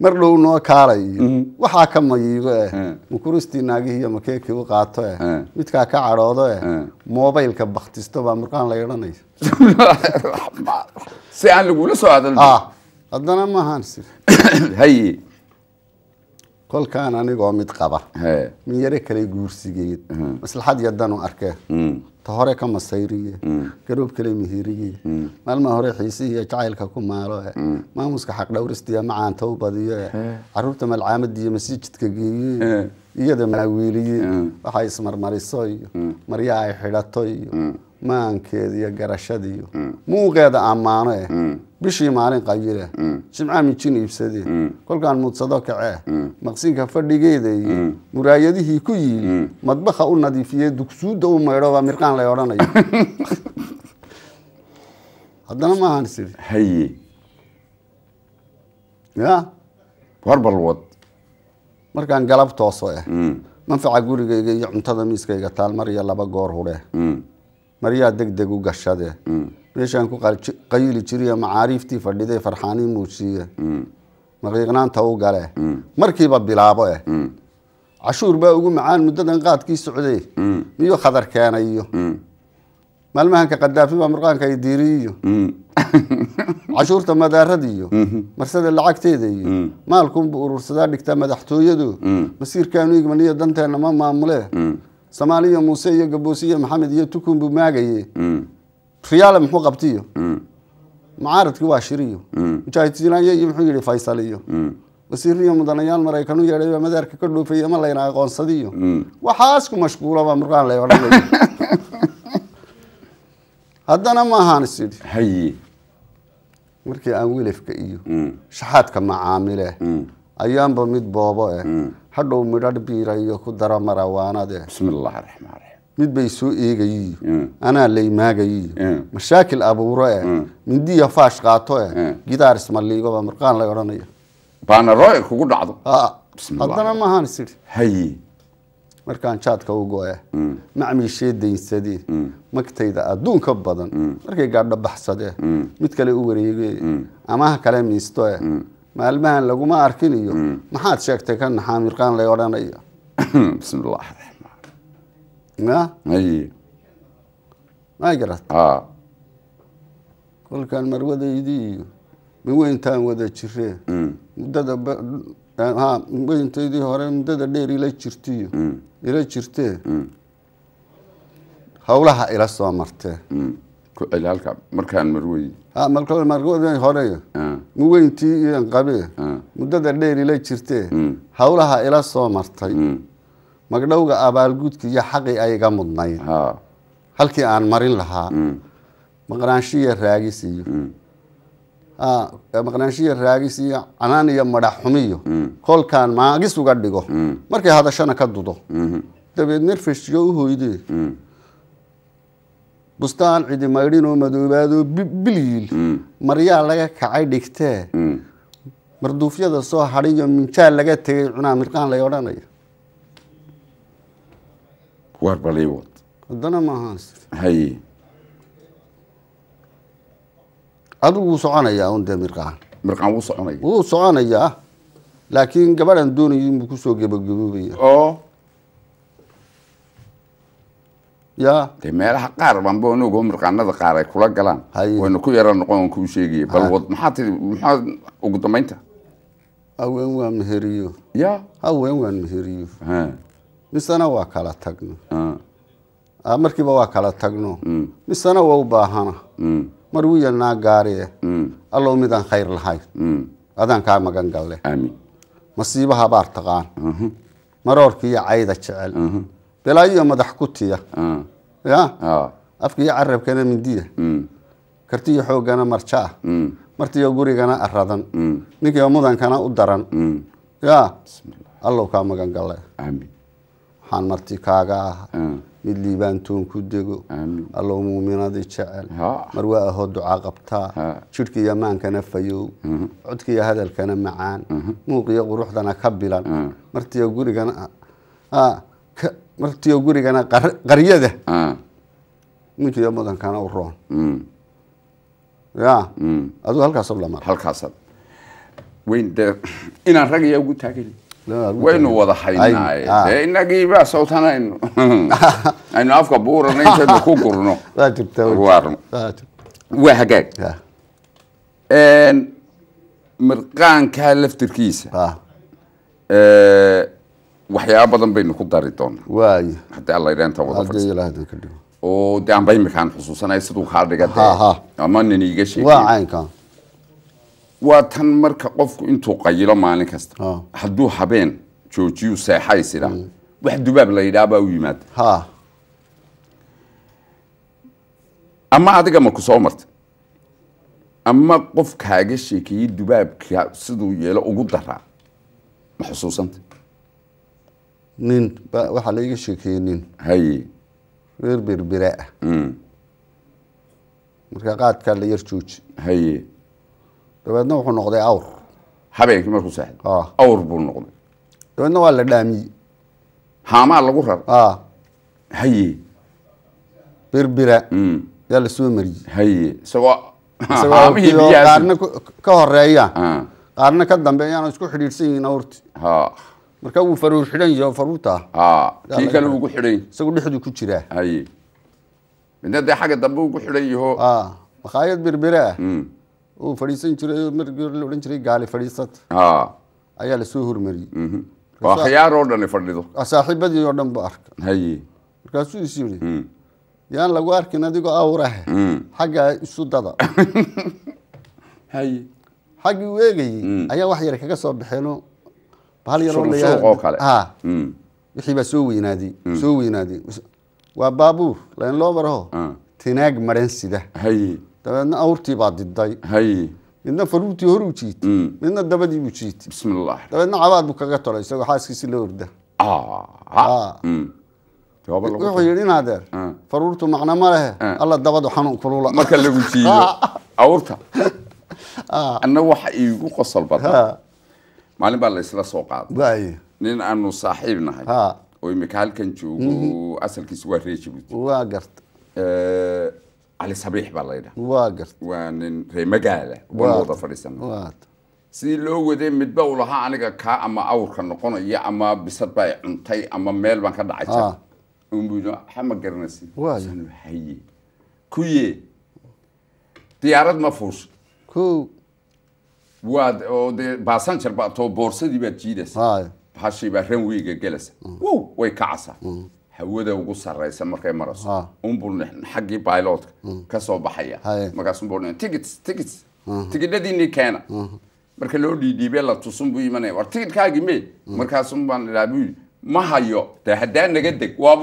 mar dhow noo kaalayo mhm. waxaa ka mayiido eh, eh. makuristii naagihiiyo makeekii u qaato eh, eh midkaa ka cadhoodo eh, eh. mobailka baktisto baa murqaan la yeedhanaysa si aan lagula soo hadal ah, haddana maahaan sir haye kolkaan anigoo mid qaba min yare kale guursigeed maslaxad iyo danu arkee mm ka hore ka masayriye garoob mm. kale mihiriye mm. maalmaa hore xiisihiiyo jacaylka ku maalo mm. maamuska xaq xaqdhowristiya macaanta u badiyo caruurta malcaamadiiyo masiijidka geeye iyada maawiiliye waxay ismarmariso iyo maryaa ay xidhato iyo maankeed iyo garashadiiyo mm. muuqeeda ammaano eh mm. bishii maalin qayileh mm. jimca mijin iibsadee kolkaan mudsado kacee eh. maqsinka fadhigeeda eh. muraayadihii ku yiili madbaha u nadiifiye dugsuudda u maydhooba mirqaan lay odhanayo haddana maahan isiri haye ya warbalwad markaan galab tooso eh manfaca gurigayga iyo cuntada miiskayga taalmar iyo laba goor hudhe maryaa degdeg u gashade hmm. meeshaan ku qayili jiriya macaariiftii fadhida farxaanii muusiye hmm. maqiiqnaanta u gale hmm. markiiba bilaabo eh cashuur baa ugu macaan muddadan qaadkii socday miyuu khadar keenay iyo maalmahanka khadaafi baa murqaanka ay diiriy cashuurta madaarada iyo marsada lacagteedaiyo maalkunbu urursadaa dhigtaa madaxtooyadu masiirkaanu igmaniyo danteenna ma maamule soomaaliya muuse iyo iyo maxamed iyo tukun buu maagaye mm. riyaale muxuu qabtiyo mm. mucaaradkii waa shiriyo mm. mujaahidiinaayo iyo muxuu yihi faysal iyo wasiiriyo mudanayaal maraykanu yeedhay baa madaarka ka dhoofayay ma layna aqoonsadiyo waxaas ku mashquulaba murqaan lay odhanay haddana ma ahaan isidhi markii aan wilafka iyo shaxaadka macaamile ayaanba mid boobo eh hmm. hadhow midhadh biirayo ku dara marawaanade eh bismillahi raxmaan raxiim mid bay soo eegayiyo hmm. anaa laymaagayiyo hmm. mashaakil abuuro eh mindiya faash qaato eh gidaar ismaliigoba marqaan la odhanaya baana rooy kugu dhacdo ah, ah. haddana maahaan is hay markaan jaadka ugo go-e eh. macmiishee daynsadee magtayda adduunka badan markay gaadho baxsadee eh. mid kale u wareegee amaha kale miistoe eh maalmahan laguma arkin iyo hmm. maxaad sheegtay ka kan xaamirqaan lay odhanayo bismillah ma garat kolkaan marwadaydii iyo ma weyntaan wada jiree hmm. muddada weyntaydii hore muddada dheer ila jirtiyo hmm. ila jirtee howlaha ila soo martee halka markaan marwey ah, horeyo ah. muweyntii iyo anqabe ah. muddada dheeri la jirtee howlaha hmm. ila soo martay hmm. magdhowga abaalgudka iyo xaqii ay iga mudnayd halkii aan marin lahaa hmm. maqnaanshiya raagis iyo maqnaanshiya raagis iyo canaan iyo madhax xumiyo kolkaan maagis uga dhigo markay hadashana ka dudo dabeed nerfeshiga u hoydee bustaan cidi maydhinoo madoobaado bilyiil maryaa mm. laga kacay dhigtee mm. marduufyada soo hadhayo minjaal laga tegay cunaa mirqaan lay odhanaya war haddana maahaan haye adigu wuu soconayaa un dee mirqaan mirqaan wuu soconaya wuu soconayaa laakiin gabadhan doonayay inbuu kusoo gebagaboobaya oh. de meelaha qaar baanba onog marqaanada qaar ay kula galaan wayna ku yara noqon kuu sheegay bal maxaa tii maxaa ugu dambaynta haween waan meheriyo ya haween waan meheriyo misana waa kala tagno ah, markiiba waa kala tagno mm. misena waa u baahana mm. mar wiya naa gaariye mm. allow midaan khayr lahayn adaan kaa magan galle masiibaha baar taqaan mm-hmm. maroorkiiyo cayda jecel mm-hmm balaayo madax kutiya tiya mm. ya ah. afka iyo carabkana mindiya mm. kartiyo xoogana marjaa ah. mm. martiyo gurigana aradan ninkii mudankana u daran ya allow kaa magan gale waxaan marti kaaga aha mid liibaantoon ku dego allow muuminadii jecel mar waa ahoo duca qabtaa jidhka maankana fayow mm-hmm. codka hadalkana macaan mm-hmm. muuqiyo quruxdana ka bilan martiyo gurigana ah, martiio gurigana qaryada ninkiyo ah. mudankana u roon mm. ya mm. aduu halkaasdhama inaan rag ugu taagan waynu wada haynaaye ah. dee inagiiba sawtanaynu aynu afka buurana intaynu ku gurno waa hagaag mirqaankaa laftirkiisa ah. eh, waxyaaba badan baynu ku dari doonaa waay alla idha oo dee anba iminkaan xusuusanaya siduu kaa dhiga ama nin iiga waa tan marka qofku intuu qayilo maalin kasta hadduu habeen joojiyuu seexaysida hmm. wax dubaab la yidhaah baa u yimaada ama adiga maku soo marta ama qof kaaga sheekeeyey dubaabka siduu yeelo ugu daraa ma xusuusanta nin waxaa laiga sheekeeyey nin haye reer berbera ah mm. markaa qaadkaa la yar jooji haye dabeedna wuxuu noqday awr habeenkii markuu saaxib ah. awr buu noqday dabeedna waa la dhaamiye haamaa lagu rar ah. haye berbera mm. yaa lasoo mariyey haye isagoo ah. qaarna ka horeeya qaarna ka dambeeyaana isku xidhiidhsan yihiin awrti marka wuu faruur xidhan yaho faruurta ah, kii kale ugu xidhan isagu dhexdu ku jiraa haye midna dee xagga dambe ugu xidhan yaho ah, makhaayad berbere hmm. uu fadhiisan jiray markii odhan jiray gaali fadhiisad ah. ayaa lasoo hormariyey oo mhm. oo dhan fadhido saaxiibadii oo dhan bu arka haye markaasuu is yidhi hmm. yaan lagu arkin adigoo awrahe hmm. xagga isu dada haye xaggii u eegayey ayaa wax yar kaga soo baxeenoo bahal yar oo ah. mm. mm. waa baabuur leenloobaraho tinaag maren sida dabeedna awrtii baa diday midna faruurtii hor u mm. midna dabadii buu jiit dabeedna cabaad buu kaga tolay isagoo xaaskiisi la orda ah. ah. wuxuu yidhi in faruurtu macno ma lehe alla dabadu xanuun kulula marka lagu jiiyo awrta anna waxa iigu qosol badan maalin baa laysla soo qaaday nin aanu saaxiib nahay oo imika halkan joogo mhm. asalkiisa waa ree jabuuti waa garta cali eh, sabiix baa laydhaha waa garta waa nin ree magaala wada fadhiisana sidii loo wadee midba u lahaa aniga kaa ama awrka noqonaya ama bisad baa cuntay ama meel baan ka dhacay jar ma garanaysi haye kuye diyaarad ma fuusha waad oo dee baasanjar baatoo boorsadii baad jiidaysa bahashii baa ranweyga gelasa mm. wow way mm. kacasa hawada ugu saraysa markay marayso unbuu xaggii bailoodka mm. ka soo baxaya markaasunbuu tickets tickets tigidhadiinii keena marka loo dhiidhiibee la tusun buu imanaya war tigidhkaagii me markaasun baan idhaa buu yidhi ma hayo dee haddaa naga deg waaba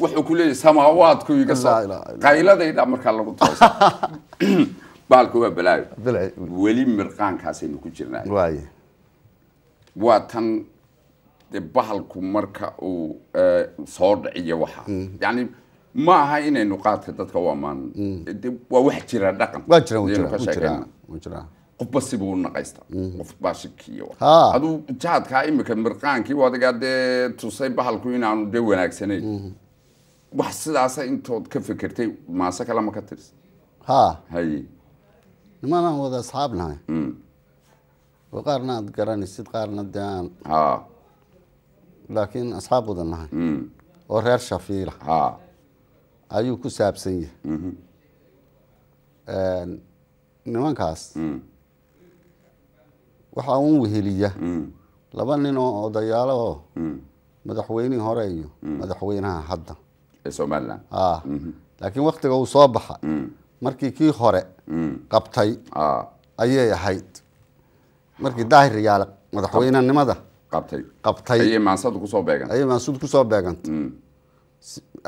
wuxuu ku leeyahy samaawaadku iga soo qayladayda markaa lagu toosa bahalka waa balaayo weli mirqaankaasaynu ku jirnaa waa tan bahalku marka uu eh, soo dhiciyo waxa mm. yani ma aha inaynu qaadka dadka u ammaano mm. eh, waa wax jira dhaqan aynu ka sheekeyna qofba sibuu u naqaysta mm. qof baa aduu jaadkaa imika mirqaankii adagaa dee tusay bahalku inaanu dee wanaagsanayn wax sidaasa intood ka fekertay maase kale ma ka tirsa haye nimanaan wada asxaab nahay oo hmm. qaarna aad garanaysid qaarna dee aan laakiin asxaab wada nahay oo hmm. reer shafiila ayuu ku saabsan yahay mm-hmm. nimankaas hmm. waxaa un weheliya laba nin oo odayaalahoo madaxweynihi hore iyo madaxweynaha hadda somalilan ah. mm-hmm. laakiin waktiga uu soo baxa markii kii hore mm. qabtay ah. ayay ahayd markii daahir daahiriyaale madaxweynenimada qabtay mansud kusoo beeganta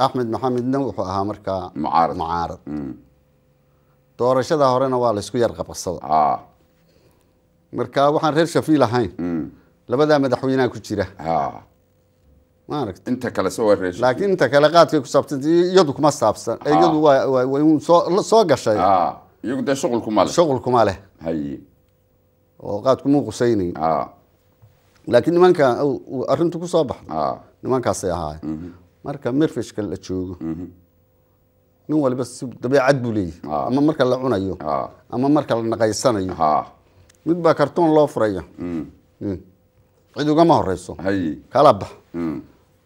axmed maxamedna wuxuu ahaa markaa mucaarad mm. doorashada horena waa laysku yar qabasada ah. marka waxaan reer shafiil ahayn mm. labadaa madaxweynea ku jira ah maaragta inta kale soo wareeji qaadkay ku saabsan iyadu kuma saabsan iyadu waa waa soo gashay iyagu leh oo qaadku muu qusaynayn laakiin nimanka arrintu ku soo nimankaasay ahaay marka mirfishka la joogo nin waliba si dabeecad buu leeyahay ama marka la cunayo ama marka la naqaysanayo mid baa kartoon loo furaya cid ugama horeyso kala bax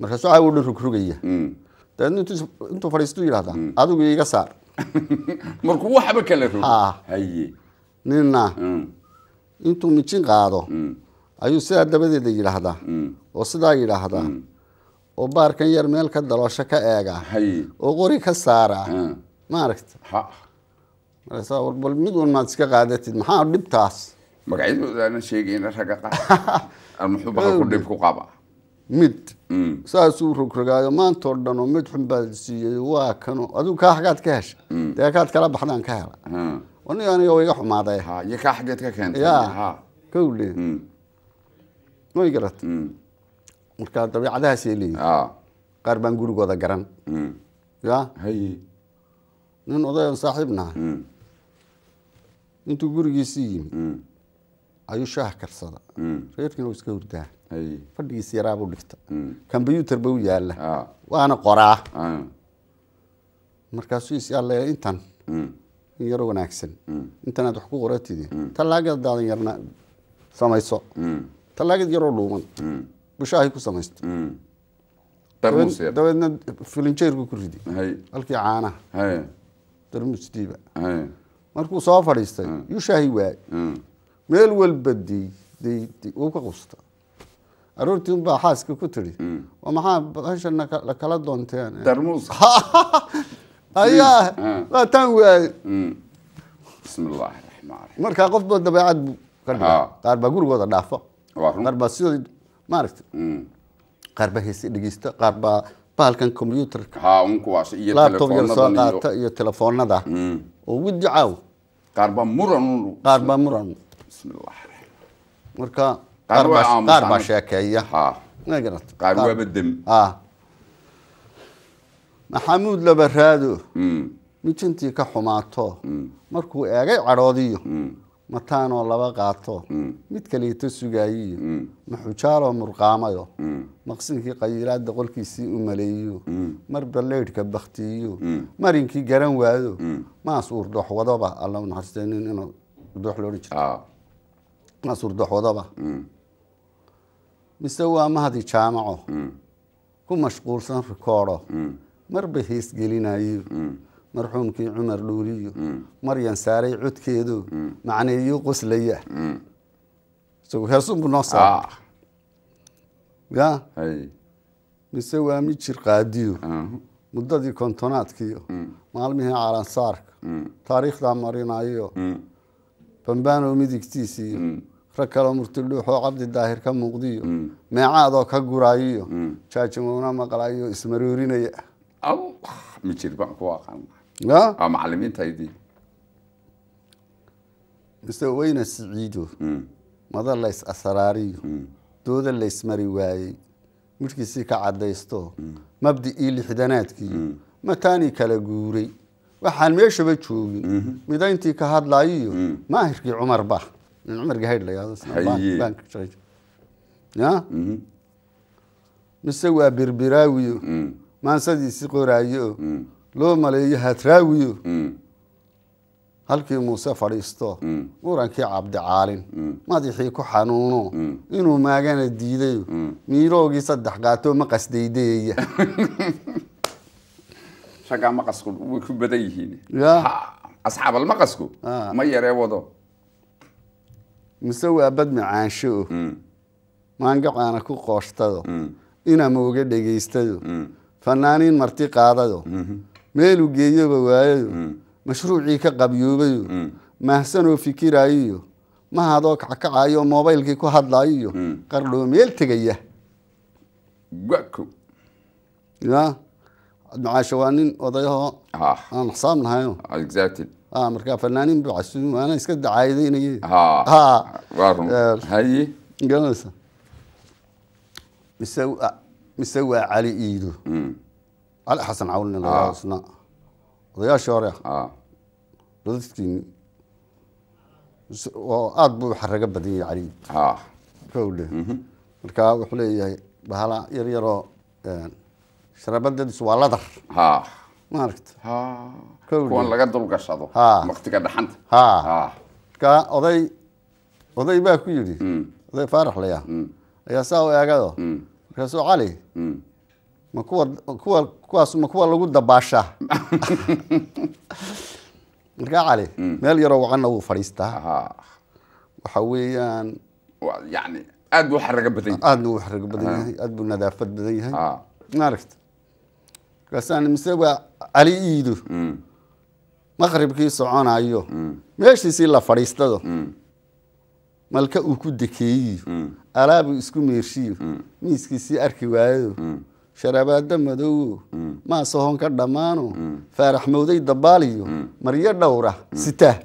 markaasu caawa dha rugrugaya dabeedna intuu fadhiistu yidhahdaa adigu iga saar markuu waxba kala nina intuu mijin qaado ayuu sidaa dabadeeda yidhaahdaa oo sidaa yidhaahda oo baarkan yar meel ka daloosho ka eega oo qori ka saara ma aragta mid un maad iska qaadatid maxaa dhibtaas magacyadoodaana sheegayna ragga qaar almuxubaha ku dhib ku qaba mid saasuu rogrogaayo maantoo dhanoo mid xun baa siiyey waa kano adigu kaa xagaad ka hesha mm. dee kaad kala baxdaan ka hela ani aniga wa iga xumaaday iyo kaa xageed mm. garata mm. marka dabiicadahaasay leeyihin qaar baan gurigooda garan ya nin odayon saaxiibnaha intuu gurigiisii yimi ayuu shaah karsada reerkiina iska hurdaa fadhigiis yaraabu dhigta combyuutar ba u yaala waana qoraa markaasuu isyaalaya intan in yaroo wanaagsan intanaad wax ku qoratidi tallaagad daadan yarna samayso tallaagad yaroo dhuuman bushaahay ku samaysto dabeedna filinjeerku ku ridi halkii caanaha darmusdiiba markuu soo fadhiistay hmm. yushaahi waay hmm. meel walba dii wuu ka qabsata aroortii unbaa xaaska ku tiri mm. maxaa bahashan lakala doonteen ayaa ah. ah. waataan waayey mm. markaa qof ba dabeecad bu ka dhiga qaar baa gurigooda dhaafo qaar baa sidoo maaragta mm. qaar baa heese dhegeysta qaar baa bahalkan combyuterka laptop yar soo qaata iyo telefoonada oo gudu caaw qaar baa muran qaar baa muran marka qaar baa sheekeeya ma garat qaar waa badem hmm. maxamuud labaraado mijintii ka xumaato hmm. markuu eegay cadhoodiyo mataanoo hmm. laba qaato mid kaleeto sugaayiyo ma murqaamayo maqsinkii qayilaada qolkiisii u maleeyo mar balleydhka baktiiyo marinkii garan waayo maas uur dooxwadoba alla naxariisteenin inuu doox loodhan jirto maas uur dooxwadoba mise waa mahadi jaamaco mm. ku mashquulsan rikoodo mm. marba heesgelinayo marxuumkii mm. cumar dhuuriyo maryan saaray codkeedo macneeyo qoslaya isagu heesunbu noo saa ah. mise waa mijir qaadiyo uh-huh. muddadii kontonaadkiyo maalmihii calansaarka taariikhdaa marinayo bambaano midigtiisiiyo rag kaloo murtildhuuxoo cabdi daahir ka muuqdiyo mm. meecaadoo ka guraayiyo jaajimoona mm. maqlayo ismaruurinaya mise weyna siciido mm. mada lays asraariyo dooda laysmari waayey midhkiisii ka caddaysto cadaysto mabdi'ii lixdanaadkiiyo mataanii kala guuray waxaan meeshaba joogin mm-hmm. midayntii ka hadlayiyo maahirkii cumar ba nin ya mise waa birbiraawiyo maansadiisi qoraayo loo maleeyo hatraawiyo halkii muuse fadhiisto murankii cabdicaalin madaxii ku xanuuno inuu maagana diiday miiroogii saddex qaato maqas daydayeya ragaa maqasku way ku badan yihiin asxaabalmaqasku ma yaree wado mise waa bad macaanshoo mm. maangacaana ku qooshtayo mm. ina mooga dhegaystayo mm. fanaaniin marti qaadayo mm-hmm. meelu geeyoba waayayo mashruucii ka qabyoobayo mahsanoo fikiraayiyo mahadoo kackacayo moobaylkii ku hadlaayiyo qardhoo meel tegaya ya macaasho waa nin odayaho ah. aan xisaabnahayo Ah, marka fanaaniin buu casuumi waana iska dacaayidaynayay garanaysa mise mise waa cali iido cali hmm. xasan cawlin lsna odayaashii hore ah oo aada buu xaraga badan yahay cali iid mhm. marka wuxuu leeyahay bahala yar yaroo sharabadeedisu waa ladar maaragta kuwan laga dulgashado waktiga dhaxanta marka oday oday baa ku yidhi mm. oday faarax laya mm. ayaa saa u eegado mm. markaasuu cali ma kuwa kuwa kuwaas ma kuwa lagu dabaashaa markaa cali meel yaroo wacanna wuu fadhiistaa waxa weeyaan yani aad buu xaraga badan yahay aadna wuu xaraga badan yahay aad buu nadaafad badan yahay maaragta markaasaan mise waa cali iido mm. maqribkii soconayo mm. meeshiisii la fadhiistado mm. malka uu ku dekeeyiyo alaabuu isku meershiyo miiskiisii arki waayo sharabaado madowo maa ka dhammaano faarax mowday dabaaliyo maryo dhowra sitaar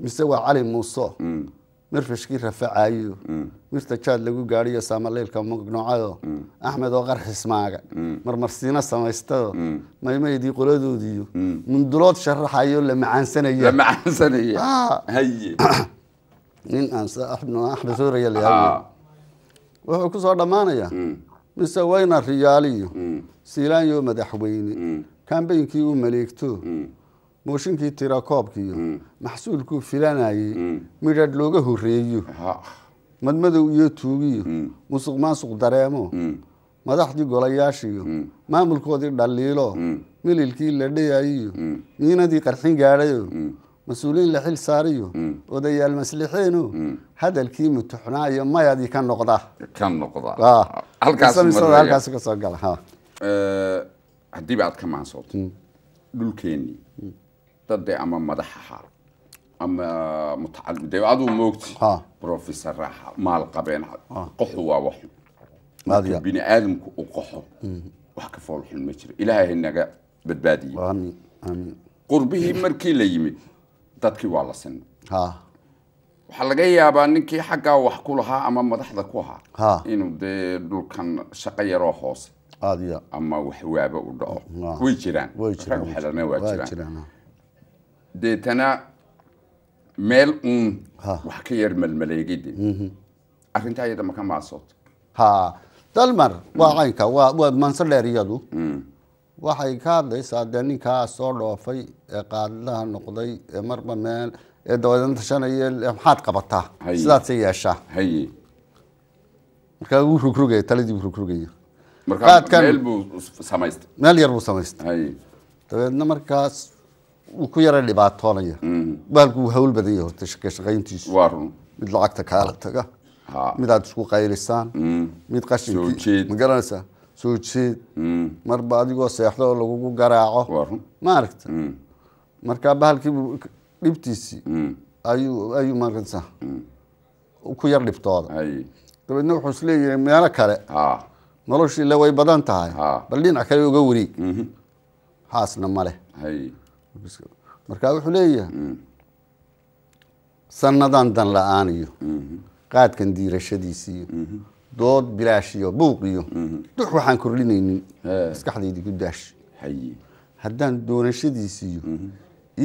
mise waa cali muuso mirfashkii rafacayo mm. mirta jaad lagu gaadiyo saamaleylka magnoocado mm. axmed oo qar xismaaga marmarsiina mm. samaystado maymaydii qoladoodiiyo mundulood sharaxayo la macaansanaynin ah. axmed ah. wuxuu kusoo soo dhammaanayaa mise wayna riyaaliyo siilaanyo madaxweyne kambaynkii uu maleegto mooshinkii tirakoobkiiyo mm. maxsuulkuu filanayey mm. midhadh looga horeeyo madmadow iyo tuugiyo mm. musuq maasuq dareemo madaxdii golayaashiyo maamulkoodii dhaliilo mililkii la dhayayiyo miinadii qarxin gaadhayo mas-uuliin la xil saariyo odayaal maslixeeno hadalkii mutuxnaayo mayadii ka noqda ah. ka noqdahalkaas kasoo gala eh, hadiiba aad ka maansooto dhulkeennii dade ama madax ahaa ama de aduu moogti rofesor ahaa maal qabeen qoxu waa waxun marka bini aadamku u qoxo mhm. wax ka foolxun ma jiro ilaahay naga badbaadiye qurbihii markii la yimid dadkii waa la sinay waxaa laga yaabaa ninkii xaggaa wax ku lahaa ama madaxda ku ahaa inuu dee dhulkan shaqo yaroo hoose ama waxwaaba u dhaco way jiraan waa jiraan deetana meel uun wax ka yar malmaleegide mhm. arrintaa iyada maka maasood ha dalmar waa caynka waa manso dheer iyadu mm. waxay ka hadlaysaa dee ninkaa soo dhoofay ee qaadilaha noqday ee marba meel ee dabadeedna tashanaya maxaad qabataa sidaadse yeeshaa markaa wuu rugrugaya taladii wuu rugrugaya meel yar buu samaystay dabeedna markaas wuu ku yara dhibaatoonaya baalku hawl badan yahy horta shaqashaqayntiisu mid lacagta kaala taga mid isku qaylisaan mid qashinkii garanaysaa soo jeed marba adigoo seexdo oo lagugu garaaco ma aragta marka bahalkiibu dhibtiisii ayuu ayuu maaragtaysa ku yar dhibtooda dabeedna wuxuu isleeyahay meelo kale noloshii way badan tahay bal dhinac kale oga wareeg haasna male markaa wuxuu leeyahay sannadan dan la-aan iyo qaadkan diirashadiisiiyo dood bilaashiyo iyo buuq iyo dux waxaan kordhinaynin maskaxdaydi maskaxdaydiku daash haddaan doonashadiisiiyo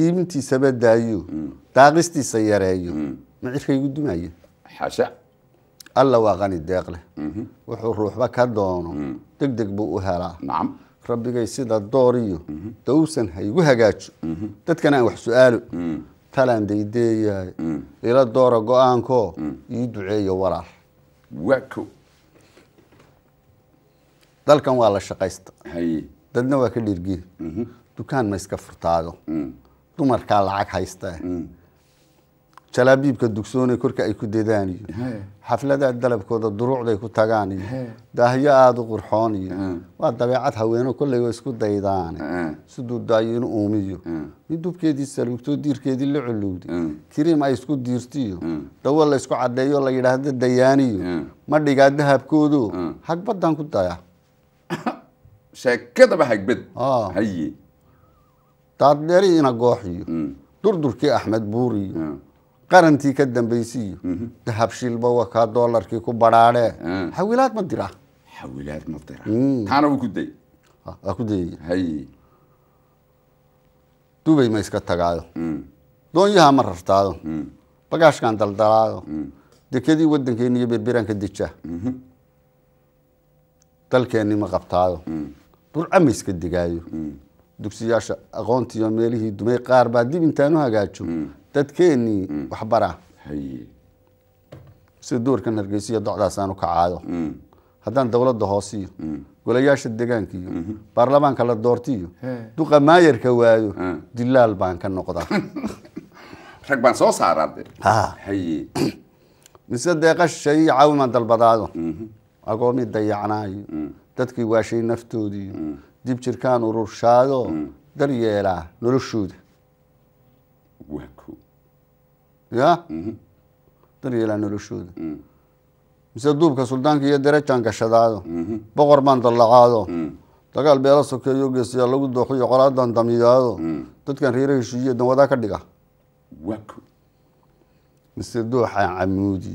iibintiisa badaayo daaqistiisa yareeyo ma cirkaygu dumaya alla waa qani deeq leh uhuh. wuxuu ruuxba ka doono uhuh. deg deg buu u helaa rabbigay sida dooriyo dawsan ha hagaajo dadkana aan wax su-aalo talaan daydeeyahay ila doora go-aankoo ii duceeyo walaal dalkan waa la shaqaysta dadna waa ka dhirgiye uhuh. dukaan ma iska furtaado mm. dumarkaa lacag haysta mm jalaabiibka dugsoone korka ay ku dedaan iyo xaflada dalabkooda duruucday ku tagaan iyo daahyo aada u qurxoon iyo waa dabeecad haweeno kolley wa isku daydaan siduu daayo inu uumiyo dubkeedii saluugtoo diirkeedii la culuwday kariim ay isku diirtiyo dhawo la ysku caddeeyo la yidhaahdo dayaaniyo ma dhigaa dahabkoodo hagbaddaan ku daya sheekadaba hagbad ah. haye daaddeeri ina goox iyo mm. durdurkii axmed buuriyo qarantii ka dambaysiiyo dahabshilba mhm. wa kaa doolarkii ku badhaadhee xawilaad ah. ma dira xawilaad ma dira hmm. taana wuu ku day waa ku dayay hay dubay ma iska tagaado hmm. doonyaha ma rartaado hmm. bagaashkan daldalaado dekedii waddankeeni iyo berberanka deja mhm. dalkeenni ma qabtaado burca ma iska degaayo dugsiyaasha aqoontiiyo meelihii dumay qaar baa dib intaanu hagaajo dadkeennii mm. waxbaraa sida duurkan hargeysiiyo docdaasaan u kacaado mm. haddaan dowladda hoosiyo mm. golayaasha degaankiiyo mm-hmm. baarlamaanka la doortiyo duqa maayarka waayo dilaal baan ka noqdaa rag baan soo saaraade ah. mise dee caawimaan dalbadaado mm-hmm. agoomi dayacnaayo dadkii waashay naftoodiiyo dib jirkaan ururshaayo daryeelaa noloshooda ya daryeelaan mhm. noloshooda mise mhm. duubka suldaanka iyo derajaan gashadaado boqor baan dallacaado dagaal beelo sokeeyo geesiyaa lagu dooxiyo qolaadan damiyaado dadkan reera heshiiyeedna wadaa ka dhiga mise dooxa camuudi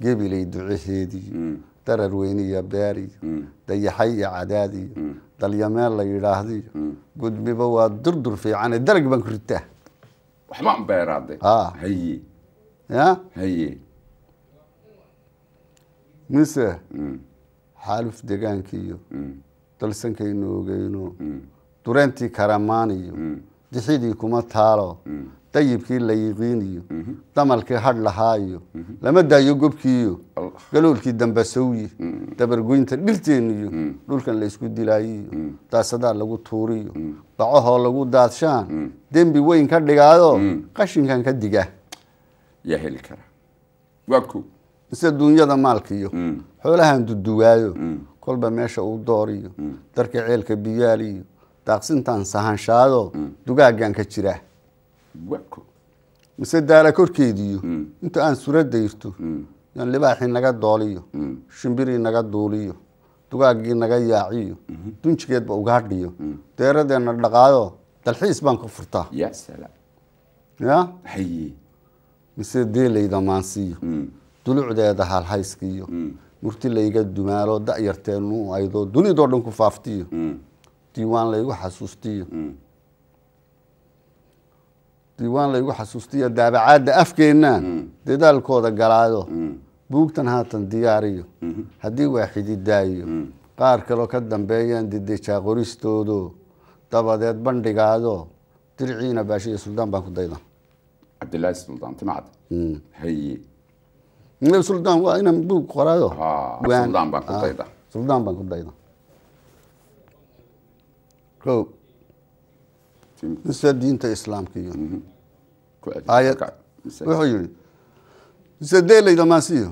gebilay duceheedii darar weyniya beeriyo dayaxay iyo cadaadiyo dalyameel la yidhaahdiyo mhm. gudmiba waa durdur fiicane dalag baan ku ritaa waxba un beeraaday ah. haye ya haye mise mm. xaaluf degaankiiyo mm. dalsankaynu ogeyno mm. dureentii karamaaniyo dixidii kuma taalo dayibkii la yiqiiniyo damalkii hadh lahaayo lama daayo gobkiiyo galoolkii dambasowyi dabargoynta dhirteeniyo iyo dhulkan laysku dilaayiiyo daasadaa lagu tuuriyo dacahoo lagu daadshaan dembi weyn ka dhigaayoo qashinkan ka diga yaa heli kara waa mise duunyada maalkiiyo xoolahan duduwaayo kolba meesha uu dooriyo darka ceelka biyaaliyo iyo daaqsintaan sahanshaado dugaagan ka jiraa mise daala korkeediiyo hmm. inta aan sura dayrto hmm. yan libaaxii naga dooliyo hmm. shimbirii naga duuliyo dugaagii naga yaaciyo dunjigeedba ugaadhiyo deeradeenna dhaqaayo dalxiis baan ku furtaa ya mise deelayda maansiiyo dulucdeeda halhayskiiyo murti layga dumaalo da'yarteenu aydoo dunidoo dhan ku faaftiyo diiwaan laygu xasuustiyo diiwaan laygu xasuustiyo daabacaadda afkeennaan mm. dadaalkooda galaado mm. buugtan haatan diyaariyo mm-hmm. haddii waaxidi daayiyo mm. qaar kaloo ka dambeeyaan didejaa qoristoodo dabadeed bandhigaado dirciina baasha iyo suldaan baan ku dayda cabdilaahi suldaan timacad haye nabi waa inaan buug qoraayo ah, suldaan baan ku dayda ah, o mise diinta islaamka iyo wuxuu yihi mise mhm. deelayda maasiyo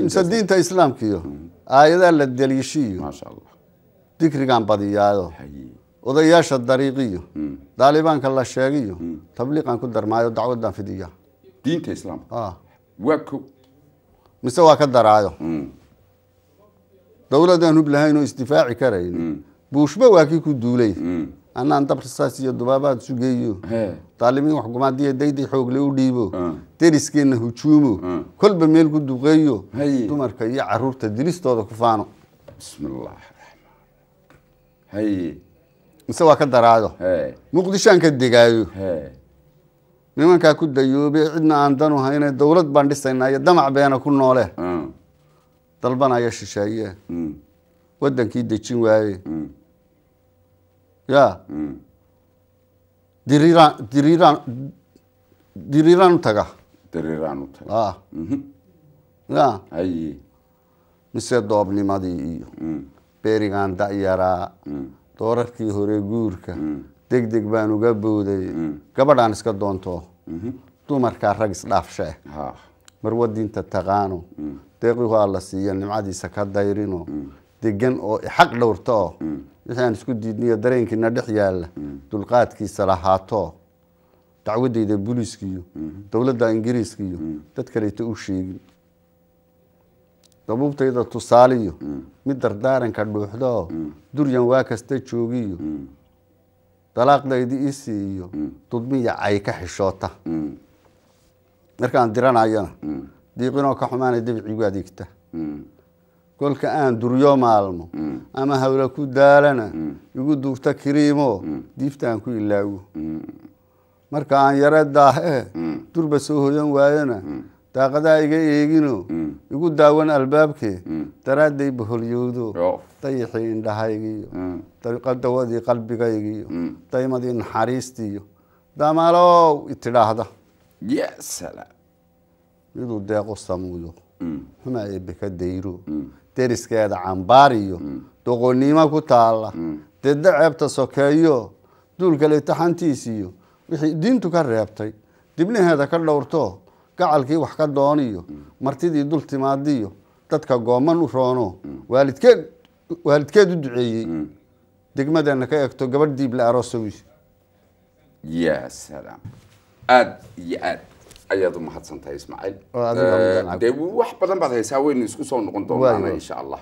mise diinta islaamka iyo aayadaha la daliishiiyo dikrigan badiyaayo odayaasha dariiqiyo daalibaanka la sheegiyo tabliiqan ku darmaayo mhm. dacwadan mhm. fidiya mise waa ka daraayo dowladaan hub lahayn oo isdifaaci karayn buushba waa kii ku duulay anaan dab rasaas iyo dubaabaad sugeeyo taalimiin waxgumaadiya dayday xoogle u dhiibo deriskeenna hujuumo kolba meel ku duqeeyo dumarka iyo caruurta dilistooda ku faano mise waa ka daraado muqdishoaan ka degaayo nimankaa ku dayoobe cidna aan danu hayne dowlad baan dhisaynaa iyo damac beena ku noole dalbanaya shisheeye hmm. wadankii dejin waaye hmm ya diriraan diriraan diriraan utaga diriraan utaga ya haye mise doobnimadii iyo beerigaan da'yaraa doorarkii hore guurka deg deg baan uga booday gabadhaan iska doonto dumarkaa rag isdhaafshee mar wadiinta taqaano deeqihu alla siiya nimcadiisa ka dayrino degan oo xaq dhowrta wixaan isku diidniyo dareenkiina dhex yaalla dulqaadkiisa lahaato dacwadayda buliiskiiyo dowladda ingiriiskiiyo dad kaleeto u sheegin dabuubtayda tusaaliyo mid dardaaranka dhuuxdoo duryan waa kasta joogiyo dalaaqdayda isi iyo dudmiya cay ka xishoota markaan diranayana diiqinoo ka xumaana dabciigu adeegta kolka aan duryo maalmo mm. ama hawla ku daalana mm. igu duugta kiriimo mm. diiftaan ku ilaawo marka aan yare daahe durba soo hoyan waayona daaqadaa iga eegino igu daawan albaabkee daraadday boholyowdo dayixii indhahaygiiyo dawadii qalbigaygiiyo daymadii naxariistiiyo damalow itidhaahda miduu deeqo samuuyo xuma eebbe ka dayro deriskeeda cambaariyo iyo mm. doqonnimo ku taalla mm. dedda ceebta sokeeyo duulka litaxantiis iyo wixii diintu ka reebtay dibnaheeda ka dhowrto gacalkii wax ka dooniyo mm. martidii dul timaadiyo dadka gooman u roono waalidkeed waalidkeed u duceeyey degmadeenna ka eegto gabadh diib la aroosawiis ya salaam aada iyo aad أيضا محادثة إسماعيل. دي وح بدن بعد هيساوي نسكو صون نقطة إن شاء الله.